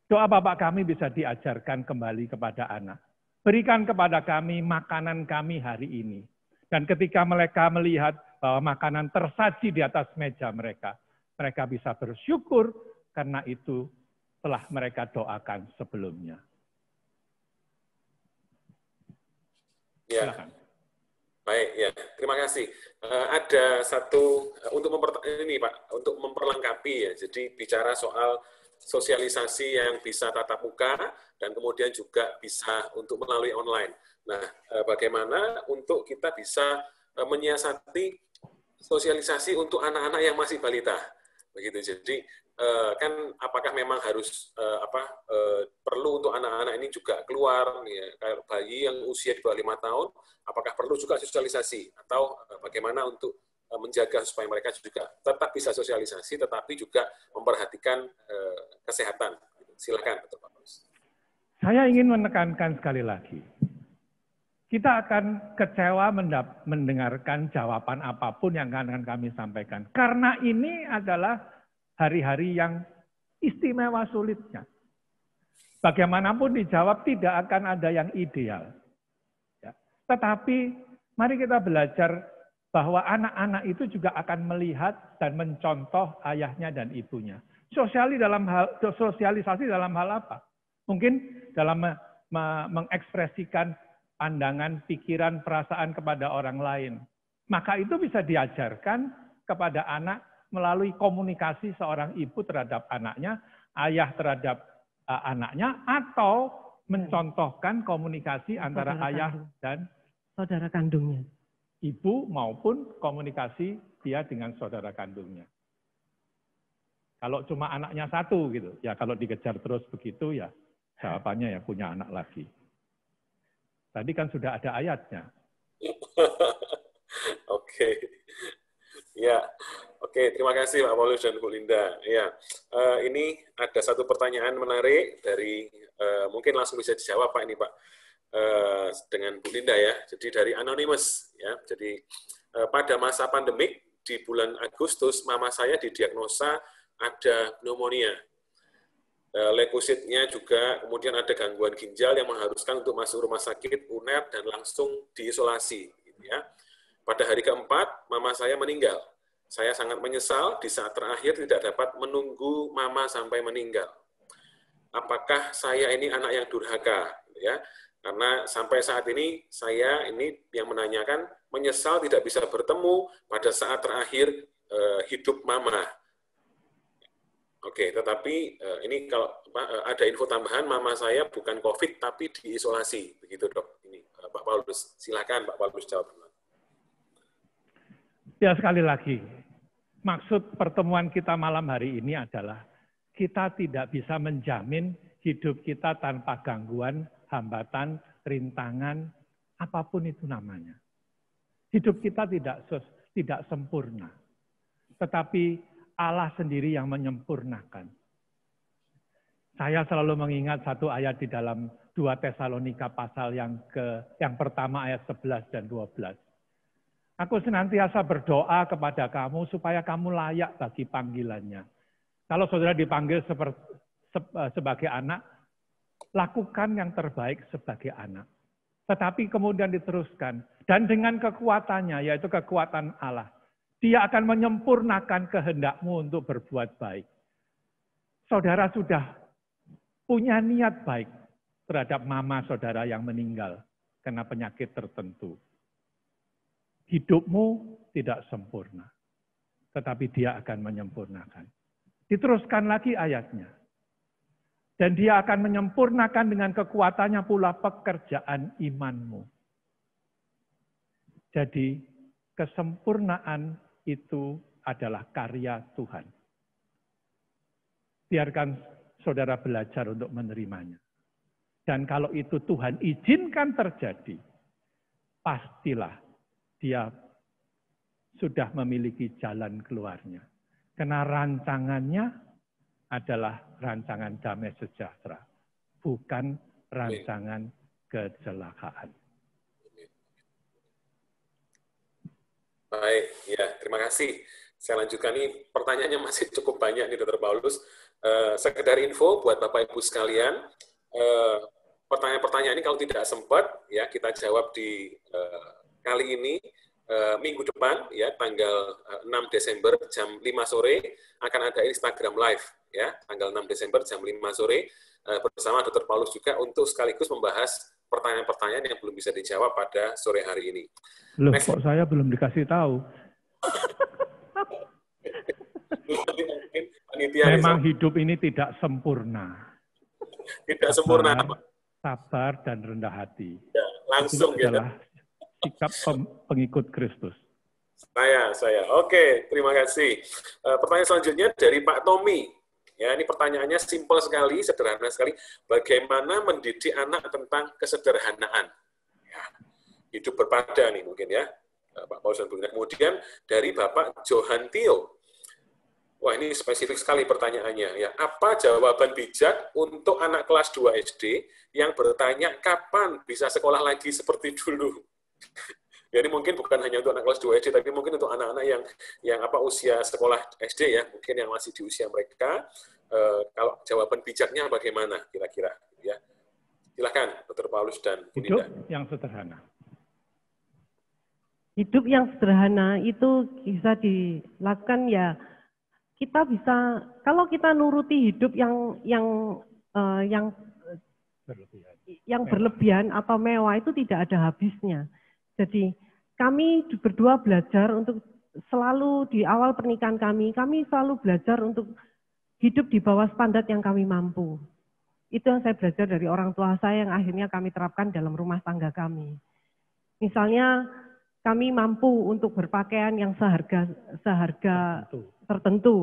S2: Doa Bapak kami bisa diajarkan kembali kepada anak. Berikan kepada kami makanan kami hari ini. Dan ketika mereka melihat bahwa makanan tersaji di atas meja mereka, mereka bisa bersyukur karena itu telah mereka doakan sebelumnya. Ya.
S3: Baik, ya. Terima kasih. Uh, ada satu uh, untuk memper ini Pak, untuk memperlengkapi ya. Jadi bicara soal sosialisasi yang bisa tatap muka dan kemudian juga bisa untuk melalui online. Nah, eh, bagaimana untuk kita bisa menyiasati sosialisasi untuk anak-anak yang masih balita? Begitu. Jadi Eh, kan apakah memang harus eh, apa eh, perlu untuk anak-anak ini juga keluar ya kayak bayi yang usia di bawah lima tahun apakah perlu juga sosialisasi atau bagaimana untuk menjaga supaya mereka juga tetap bisa sosialisasi tetapi juga memperhatikan kesehatan silakan pak Paulus
S2: saya ingin menekankan sekali lagi kita akan kecewa mendengarkan jawaban apapun yang akan kami sampaikan. Karena ini adalah hari-hari yang istimewa sulitnya. Bagaimanapun dijawab tidak akan ada yang ideal. Ya. Tetapi mari kita belajar bahwa anak-anak itu juga akan melihat dan mencontoh ayahnya dan ibunya. Sosiali dalam hal, sosialisasi dalam hal apa? Mungkin dalam me, me, mengekspresikan pandangan, pikiran, perasaan kepada orang lain. Maka itu bisa diajarkan kepada anak melalui komunikasi seorang ibu terhadap anaknya, ayah terhadap uh, anaknya, atau mencontohkan komunikasi antara saudara ayah dan
S5: saudara kandungnya.
S2: Ibu maupun komunikasi dia dengan saudara kandungnya. Kalau cuma anaknya satu gitu, ya kalau dikejar terus begitu ya jawabannya ya punya anak lagi. Tadi kan sudah ada ayatnya.
S3: Oke. okay. Ya, Oke, terima kasih Pak Paulus dan Bu Linda. Ya, uh, ini ada satu pertanyaan menarik dari uh, mungkin langsung bisa dijawab Pak ini Pak uh, dengan Bu Linda ya. Jadi dari anonymous ya. Jadi uh, pada masa pandemik di bulan Agustus mama saya didiagnosa ada pneumonia. Uh, leukositnya juga kemudian ada gangguan ginjal yang mengharuskan untuk masuk rumah sakit UNER dan langsung diisolasi gitu ya. Pada hari keempat mama saya meninggal saya sangat menyesal di saat terakhir tidak dapat menunggu mama sampai meninggal. Apakah saya ini anak yang durhaka? Ya, karena sampai saat ini saya ini yang menanyakan menyesal tidak bisa bertemu pada saat terakhir e, hidup mama. Oke, tetapi e, ini kalau apa, eh, ada info tambahan, mama saya bukan COVID tapi diisolasi, begitu dok. Ini Pak Paulus, silakan Pak Paulus jawab.
S2: Ya sekali lagi, maksud pertemuan kita malam hari ini adalah kita tidak bisa menjamin hidup kita tanpa gangguan, hambatan, rintangan, apapun itu namanya. Hidup kita tidak tidak sempurna. Tetapi Allah sendiri yang menyempurnakan. Saya selalu mengingat satu ayat di dalam 2 Tesalonika pasal yang ke yang pertama ayat 11 dan 12 Aku senantiasa berdoa kepada kamu supaya kamu layak bagi panggilannya. Kalau saudara dipanggil eh, sebagai anak, lakukan yang terbaik sebagai anak. Tetapi kemudian diteruskan. Dan dengan kekuatannya, yaitu kekuatan Allah. Dia akan menyempurnakan kehendakmu untuk berbuat baik. Saudara sudah punya niat baik terhadap mama saudara yang meninggal karena penyakit tertentu hidupmu tidak sempurna. Tetapi dia akan menyempurnakan. Diteruskan lagi ayatnya. Dan dia akan menyempurnakan dengan kekuatannya pula pekerjaan imanmu. Jadi kesempurnaan itu adalah karya Tuhan. Biarkan saudara belajar untuk menerimanya. Dan kalau itu Tuhan izinkan terjadi, pastilah dia sudah memiliki jalan keluarnya. Karena rancangannya adalah rancangan damai sejahtera, bukan rancangan kecelakaan.
S3: Baik, ya terima kasih. Saya lanjutkan ini. pertanyaannya masih cukup banyak nih Dr. Paulus. Uh, sekedar info buat Bapak Ibu sekalian, pertanyaan eh, pertanyaan-pertanyaan ini kalau tidak sempat ya kita jawab di uh, kali ini eh, minggu depan ya tanggal 6 eh, Desember jam 5 sore akan ada Instagram live ya tanggal 6 Desember jam 5 sore uh, bersama Dr. Paulus juga untuk sekaligus membahas pertanyaan-pertanyaan yang belum bisa dijawab pada sore hari ini.
S2: Loh, Next. kok saya belum dikasih tahu? Memang hidup ini tidak sempurna.
S3: Tidak sempurna
S2: sempurna. Sabar dan rendah hati.
S3: Ya, langsung Itu gitu.
S2: adalah sikap pengikut Kristus?
S3: Saya, saya. Oke, terima kasih. Eh, pertanyaan selanjutnya dari Pak Tommy. Ya, ini pertanyaannya simpel sekali, sederhana sekali. Bagaimana mendidik anak tentang kesederhanaan? Ya, hidup berpada nih mungkin ya, eh, Pak Paulus dan Bu Kemudian dari Bapak Johan Tio. Wah, ini spesifik sekali pertanyaannya. Ya, apa jawaban bijak untuk anak kelas 2 SD yang bertanya kapan bisa sekolah lagi seperti dulu? Jadi mungkin bukan hanya untuk anak kelas 2 SD, tapi mungkin untuk anak-anak yang yang apa usia sekolah SD ya, mungkin yang masih di usia mereka, e, kalau jawaban bijaknya bagaimana kira-kira ya.
S2: Silakan Dr. Paulus dan Hidup yang sederhana.
S5: Hidup yang sederhana itu bisa dilakukan ya kita bisa kalau kita nuruti hidup yang yang uh, yang berlebihan. yang berlebihan atau mewah itu tidak ada habisnya. Jadi kami berdua belajar untuk selalu di awal pernikahan kami, kami selalu belajar untuk hidup di bawah standar yang kami mampu. Itu yang saya belajar dari orang tua saya yang akhirnya kami terapkan dalam rumah tangga kami. Misalnya kami mampu untuk berpakaian yang seharga seharga tertentu. tertentu.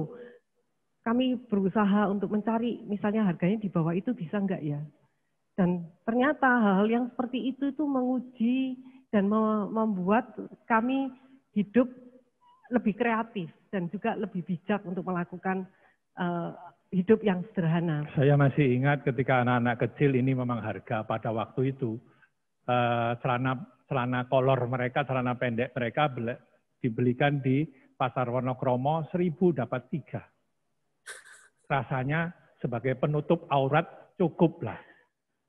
S5: Kami berusaha untuk mencari misalnya harganya di bawah itu bisa enggak ya. Dan ternyata hal-hal yang seperti itu itu menguji dan membuat kami hidup lebih kreatif dan juga lebih bijak untuk melakukan uh, hidup yang sederhana.
S2: Saya masih ingat ketika anak-anak kecil ini memang harga pada waktu itu uh, celana celana kolor mereka, celana pendek mereka dibelikan di pasar Wonokromo seribu dapat tiga. Rasanya sebagai penutup aurat cukuplah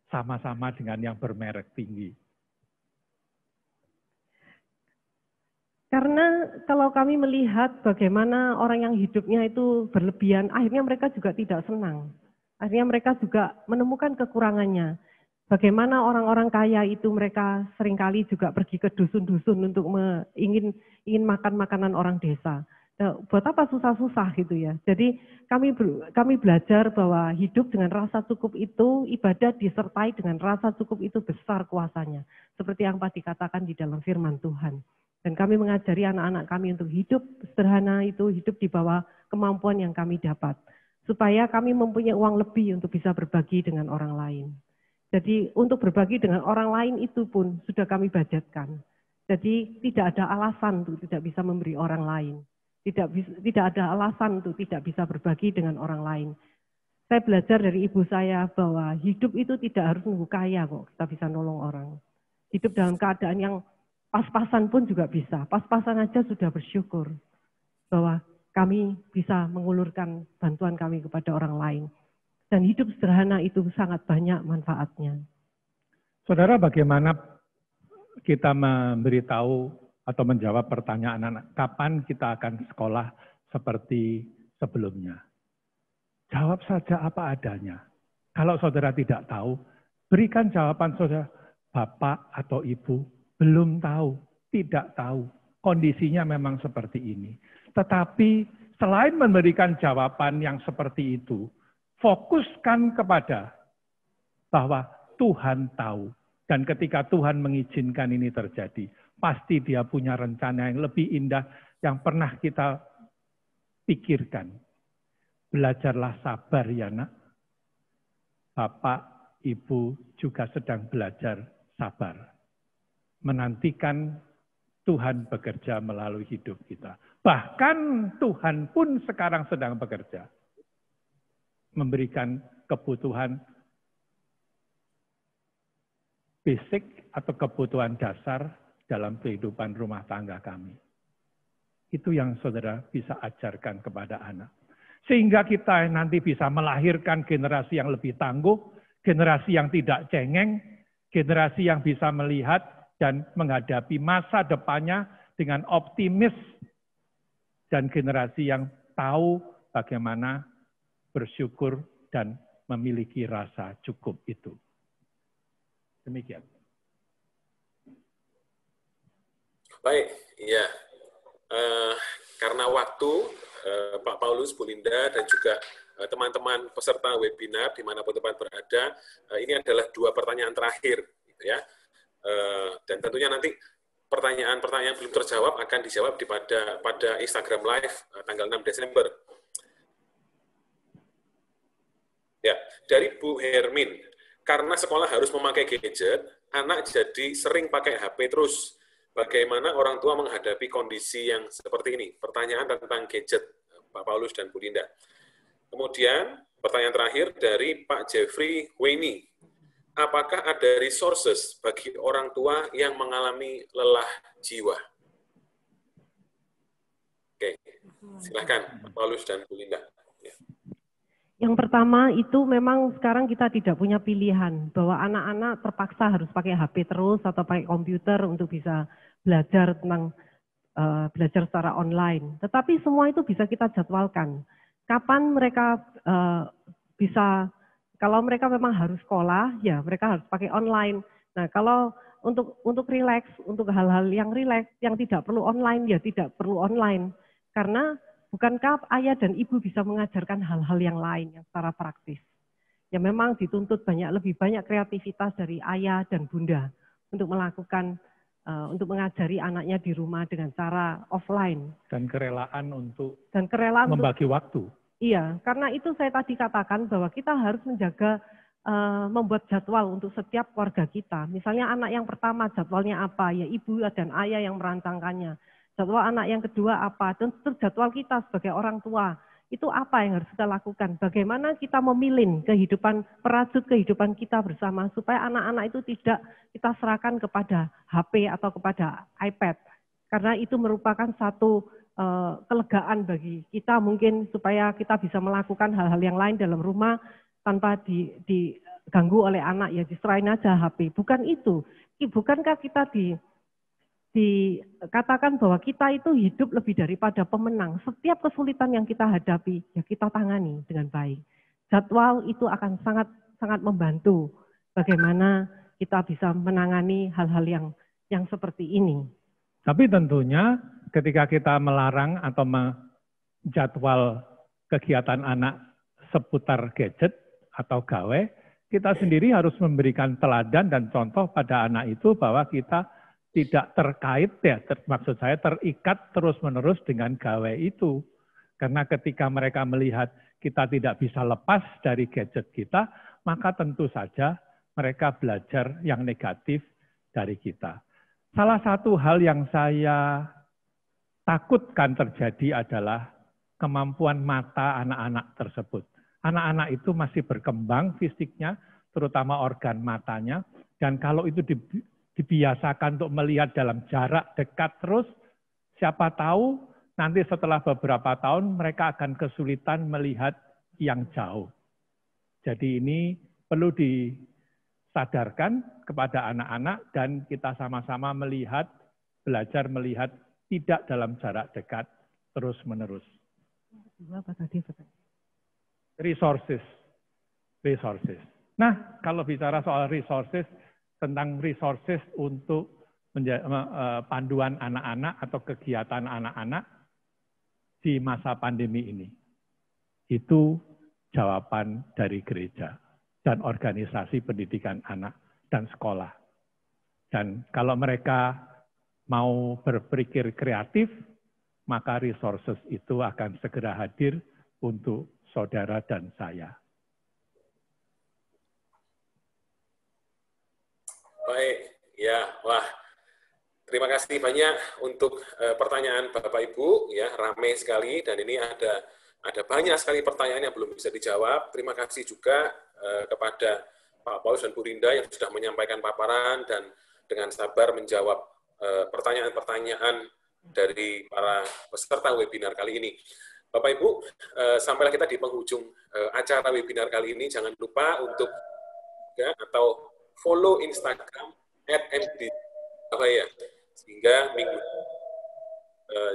S2: sama-sama dengan yang bermerek tinggi.
S5: Karena kalau kami melihat bagaimana orang yang hidupnya itu berlebihan, akhirnya mereka juga tidak senang. Akhirnya mereka juga menemukan kekurangannya. Bagaimana orang-orang kaya itu mereka seringkali juga pergi ke dusun-dusun untuk me, ingin ingin makan makanan orang desa. Nah, buat apa susah-susah gitu ya. Jadi kami kami belajar bahwa hidup dengan rasa cukup itu ibadah disertai dengan rasa cukup itu besar kuasanya. Seperti yang Pak dikatakan di dalam firman Tuhan. Dan kami mengajari anak-anak kami untuk hidup sederhana itu, hidup di bawah kemampuan yang kami dapat. Supaya kami mempunyai uang lebih untuk bisa berbagi dengan orang lain. Jadi untuk berbagi dengan orang lain itu pun sudah kami budgetkan. Jadi tidak ada alasan untuk tidak bisa memberi orang lain. Tidak, tidak ada alasan untuk tidak bisa berbagi dengan orang lain. Saya belajar dari ibu saya bahwa hidup itu tidak harus nunggu kaya kok kita bisa nolong orang. Hidup dalam keadaan yang Pas-pasan pun juga bisa. Pas-pasan aja sudah bersyukur bahwa kami bisa mengulurkan bantuan kami kepada orang lain. Dan hidup sederhana itu sangat banyak manfaatnya.
S2: Saudara, bagaimana kita memberitahu atau menjawab pertanyaan anak, kapan kita akan sekolah seperti sebelumnya? Jawab saja apa adanya. Kalau saudara tidak tahu, berikan jawaban saudara, bapak atau ibu belum tahu, tidak tahu. Kondisinya memang seperti ini. Tetapi selain memberikan jawaban yang seperti itu, fokuskan kepada bahwa Tuhan tahu. Dan ketika Tuhan mengizinkan ini terjadi, pasti dia punya rencana yang lebih indah yang pernah kita pikirkan. Belajarlah sabar ya nak. Bapak, Ibu juga sedang belajar sabar menantikan Tuhan bekerja melalui hidup kita. Bahkan Tuhan pun sekarang sedang bekerja. Memberikan kebutuhan fisik atau kebutuhan dasar dalam kehidupan rumah tangga kami. Itu yang saudara bisa ajarkan kepada anak. Sehingga kita nanti bisa melahirkan generasi yang lebih tangguh, generasi yang tidak cengeng, generasi yang bisa melihat dan menghadapi masa depannya dengan optimis dan generasi yang tahu bagaimana bersyukur dan memiliki rasa cukup itu. Demikian.
S3: Baik, ya. Uh, karena waktu, uh, Pak Paulus, Bu Linda, dan juga eh, teman-teman uh, peserta webinar dimanapun tempat berada, uh, ini adalah dua pertanyaan terakhir, gitu ya Eh, dan tentunya nanti pertanyaan-pertanyaan belum terjawab akan dijawab di pada pada Instagram Live eh, tanggal 6 Desember. Ya, dari Bu Hermin, karena sekolah harus memakai gadget, anak jadi sering pakai HP terus. Bagaimana orang tua menghadapi kondisi yang seperti ini? Pertanyaan tentang gadget, eh, Pak Paulus dan Bu Linda. Kemudian, pertanyaan terakhir dari Pak Jeffrey Weni apakah ada resources bagi orang tua yang mengalami lelah jiwa? Oke,
S1: hmm. silahkan
S3: Pak Paulus dan Bu Linda.
S1: Ya.
S5: Yang pertama itu memang sekarang kita tidak punya pilihan bahwa anak-anak terpaksa harus pakai HP terus atau pakai komputer untuk bisa belajar tentang uh, belajar secara online. Tetapi semua itu bisa kita jadwalkan. Kapan mereka uh, bisa kalau mereka memang harus sekolah, ya mereka harus pakai online. Nah, kalau untuk untuk relax, untuk hal-hal yang relax, yang tidak perlu online, ya tidak perlu online. Karena bukankah ayah dan ibu bisa mengajarkan hal-hal yang lain yang secara praktis? Ya memang dituntut banyak lebih banyak kreativitas dari ayah dan bunda untuk melakukan eh, untuk mengajari anaknya di rumah dengan cara offline
S2: dan kerelaan untuk
S5: dan kerelaan membagi untuk, waktu Iya, karena itu saya tadi katakan bahwa kita harus menjaga uh, membuat jadwal untuk setiap keluarga kita. Misalnya anak yang pertama jadwalnya apa, ya ibu dan ayah yang merancangkannya. Jadwal anak yang kedua apa, dan jadwal kita sebagai orang tua. Itu apa yang harus kita lakukan? Bagaimana kita memilin kehidupan, perajut kehidupan kita bersama supaya anak-anak itu tidak kita serahkan kepada HP atau kepada iPad. Karena itu merupakan satu uh, kelegaan bagi kita mungkin supaya kita bisa melakukan hal-hal yang lain dalam rumah tanpa di, diganggu oleh anak ya distrain aja HP. Bukan itu. Bukankah kita di dikatakan bahwa kita itu hidup lebih daripada pemenang. Setiap kesulitan yang kita hadapi ya kita tangani dengan baik. Jadwal itu akan sangat sangat membantu bagaimana kita bisa menangani hal-hal yang yang seperti ini.
S2: Tapi tentunya ketika kita melarang atau menjadwal kegiatan anak seputar gadget atau gawe, kita sendiri harus memberikan teladan dan contoh pada anak itu bahwa kita tidak terkait ya, ter, maksud saya terikat terus-menerus dengan gawe itu. Karena ketika mereka melihat kita tidak bisa lepas dari gadget kita, maka tentu saja mereka belajar yang negatif dari kita. Salah satu hal yang saya takutkan terjadi adalah kemampuan mata anak-anak tersebut. Anak-anak itu masih berkembang fisiknya, terutama organ matanya, dan kalau itu dibiasakan untuk melihat dalam jarak dekat terus, siapa tahu nanti setelah beberapa tahun mereka akan kesulitan melihat yang jauh. Jadi ini perlu disadarkan kepada anak-anak dan kita sama-sama melihat, belajar melihat tidak dalam jarak dekat terus-menerus. Resources. Resources. Nah, kalau bicara soal resources, tentang resources untuk eh, eh, panduan anak-anak atau kegiatan anak-anak di masa pandemi ini. Itu jawaban dari gereja dan organisasi pendidikan anak dan sekolah. Dan kalau mereka mau berpikir kreatif, maka resources itu akan segera hadir untuk saudara dan saya.
S3: Baik, ya, wah. Terima kasih banyak untuk uh, pertanyaan Bapak Ibu, ya, ramai sekali dan ini ada ada banyak sekali pertanyaan yang belum bisa dijawab. Terima kasih juga uh, kepada Pak Paulus dan Bu Rinda yang sudah menyampaikan paparan dan dengan sabar menjawab Eh, pertanyaan-pertanyaan dari para peserta webinar kali ini. Bapak Ibu, eh, sampailah kita di penghujung eh, acara webinar kali ini. Jangan lupa untuk ya, atau follow Instagram at MD ya, sehingga minggu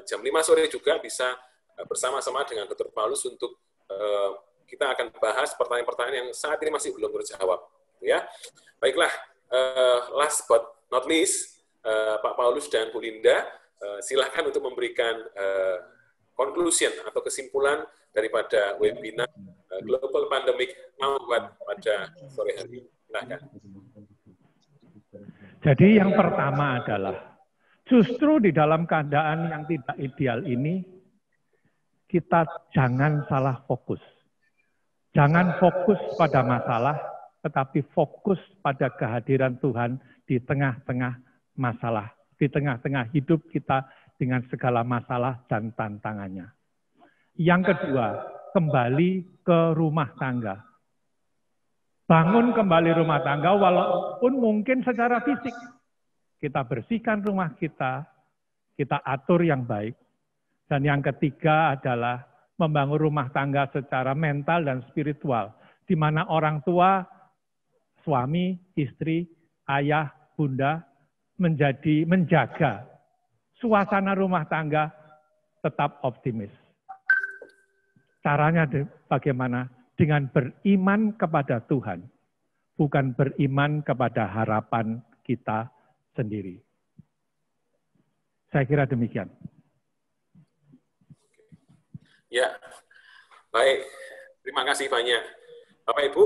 S3: jam 5 sore juga bisa bersama-sama dengan Dr. Paulus untuk kita akan bahas pertanyaan-pertanyaan yang saat ini masih belum terjawab. Gitu ya, baiklah. Last but not least, Eh, Pak Paulus dan Bu Linda, uh, eh, silahkan untuk memberikan uh, conclusion atau kesimpulan daripada webinar uh, Global Pandemic Outward pada sore hari ini. Silahkan.
S2: Jadi yang pertama adalah justru di dalam keadaan yang tidak ideal ini kita jangan salah fokus. Jangan fokus pada masalah, tetapi fokus pada kehadiran Tuhan di tengah-tengah masalah. Di tengah-tengah hidup kita dengan segala masalah dan tantangannya. Yang kedua, kembali ke rumah tangga. Bangun kembali rumah tangga walaupun mungkin secara fisik. Kita bersihkan rumah kita, kita atur yang baik. Dan yang ketiga adalah membangun rumah tangga secara mental dan spiritual. Di mana orang tua, suami, istri, ayah, bunda, menjadi menjaga suasana rumah tangga tetap optimis. Caranya bagaimana? Dengan beriman kepada Tuhan, bukan beriman kepada harapan kita sendiri. Saya kira demikian.
S1: Ya,
S3: baik. Terima kasih banyak. Bapak Ibu,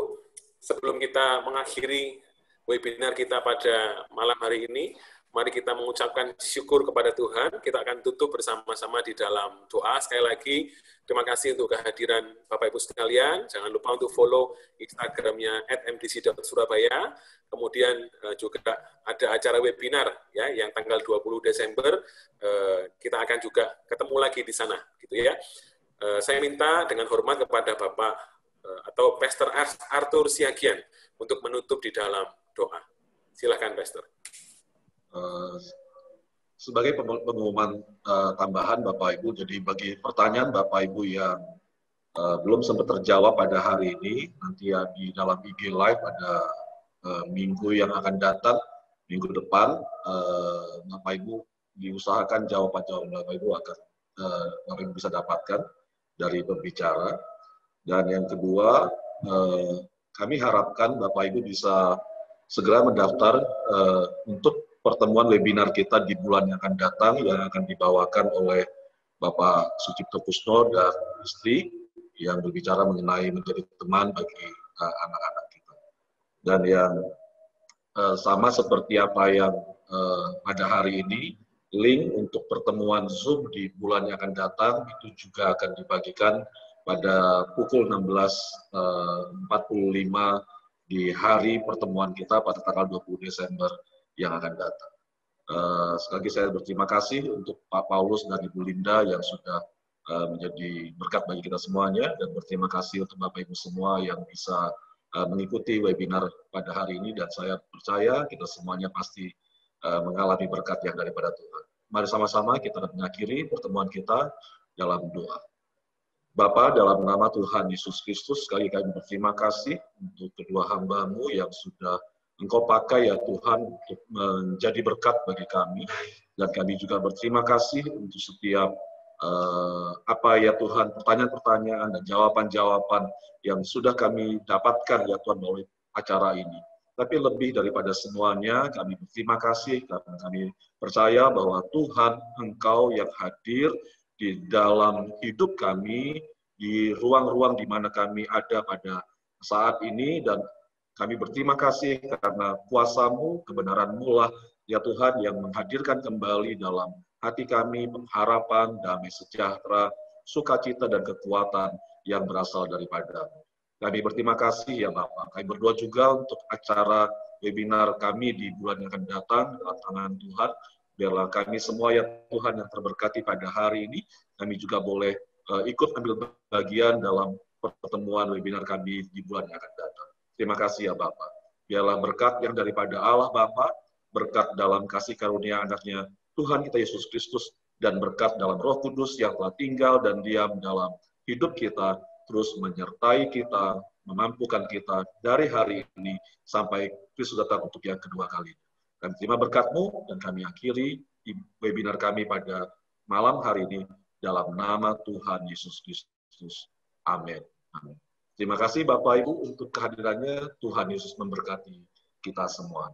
S3: sebelum kita mengakhiri webinar kita pada malam hari ini. Mari kita mengucapkan syukur kepada Tuhan. Kita akan tutup bersama-sama di dalam doa. Sekali lagi, terima kasih untuk kehadiran Bapak-Ibu sekalian. Jangan lupa untuk follow Instagramnya at mdc.surabaya. Kemudian eh, juga ada acara webinar ya yang tanggal 20 Desember. Eh, kita akan juga ketemu lagi di sana. gitu ya. Eh, saya minta dengan hormat kepada Bapak atau Pastor Arthur Siagian untuk menutup di dalam
S6: doa. Silahkan, Pastor. Uh, sebagai pengumuman uh, tambahan Bapak Ibu, jadi bagi pertanyaan Bapak Ibu yang uh, belum sempat terjawab pada hari ini, nanti ya di dalam IG Live pada uh, minggu yang akan datang, minggu depan, uh, Bapak Ibu diusahakan jawaban-jawaban Bapak Ibu akan uh, Bapak Ibu bisa dapatkan dari pembicara. Dan yang kedua, kami harapkan Bapak Ibu bisa segera mendaftar uh, untuk pertemuan webinar kita di bulan yang akan datang yang akan dibawakan oleh Bapak Sucipto Kusno dan istri yang berbicara mengenai menjadi teman bagi eh, anak-anak uh, kita. Dan yang uh, sama seperti apa yang uh, pada hari ini, link untuk pertemuan Zoom di bulan yang akan datang itu juga akan dibagikan pada pukul 16.45 di hari pertemuan kita pada tanggal 20 Desember yang akan datang. Uh, sekali lagi saya berterima kasih untuk Pak Paulus dan Ibu Linda yang sudah uh, menjadi berkat bagi kita semuanya dan berterima kasih untuk Bapak Ibu semua yang bisa uh, mengikuti webinar pada hari ini dan saya percaya kita semuanya pasti uh, mengalami berkat yang daripada Tuhan. Mari sama-sama kita mengakhiri pertemuan kita dalam doa. Bapa dalam nama Tuhan Yesus Kristus, sekali kami berterima kasih untuk kedua hambamu yang sudah Engkau pakai ya Tuhan untuk menjadi berkat bagi kami. Dan kami juga berterima kasih untuk setiap uh, apa ya Tuhan, pertanyaan-pertanyaan dan jawaban-jawaban yang sudah kami dapatkan ya Tuhan melalui acara ini. Tapi lebih daripada semuanya, kami berterima kasih karena kami percaya bahwa Tuhan Engkau yang hadir di dalam hidup kami, di ruang-ruang di mana kami ada pada saat ini, dan kami berterima kasih karena kuasamu, kebenaranmu lah, ya Tuhan, yang menghadirkan kembali dalam hati kami pengharapan, damai sejahtera, sukacita, dan kekuatan yang berasal daripada Kami berterima kasih ya Bapak. Kami berdoa juga untuk acara webinar kami di bulan yang akan datang, tangan Tuhan, Biarlah kami semua ya Tuhan yang terberkati pada hari ini, kami juga boleh uh, ikut ambil bagian dalam pertemuan webinar kami di bulan yang akan datang. Terima kasih ya Bapak. Biarlah berkat yang daripada Allah Bapa, berkat dalam kasih karunia anaknya Tuhan kita Yesus Kristus, dan berkat dalam roh kudus yang telah tinggal dan diam dalam hidup kita, terus menyertai kita, memampukan kita dari hari ini sampai Kristus datang untuk yang kedua kalinya. Kami terima berkatmu dan kami akhiri webinar kami pada malam hari ini dalam nama Tuhan Yesus Kristus. Amin. Terima kasih Bapak Ibu untuk kehadirannya. Tuhan Yesus memberkati kita semua.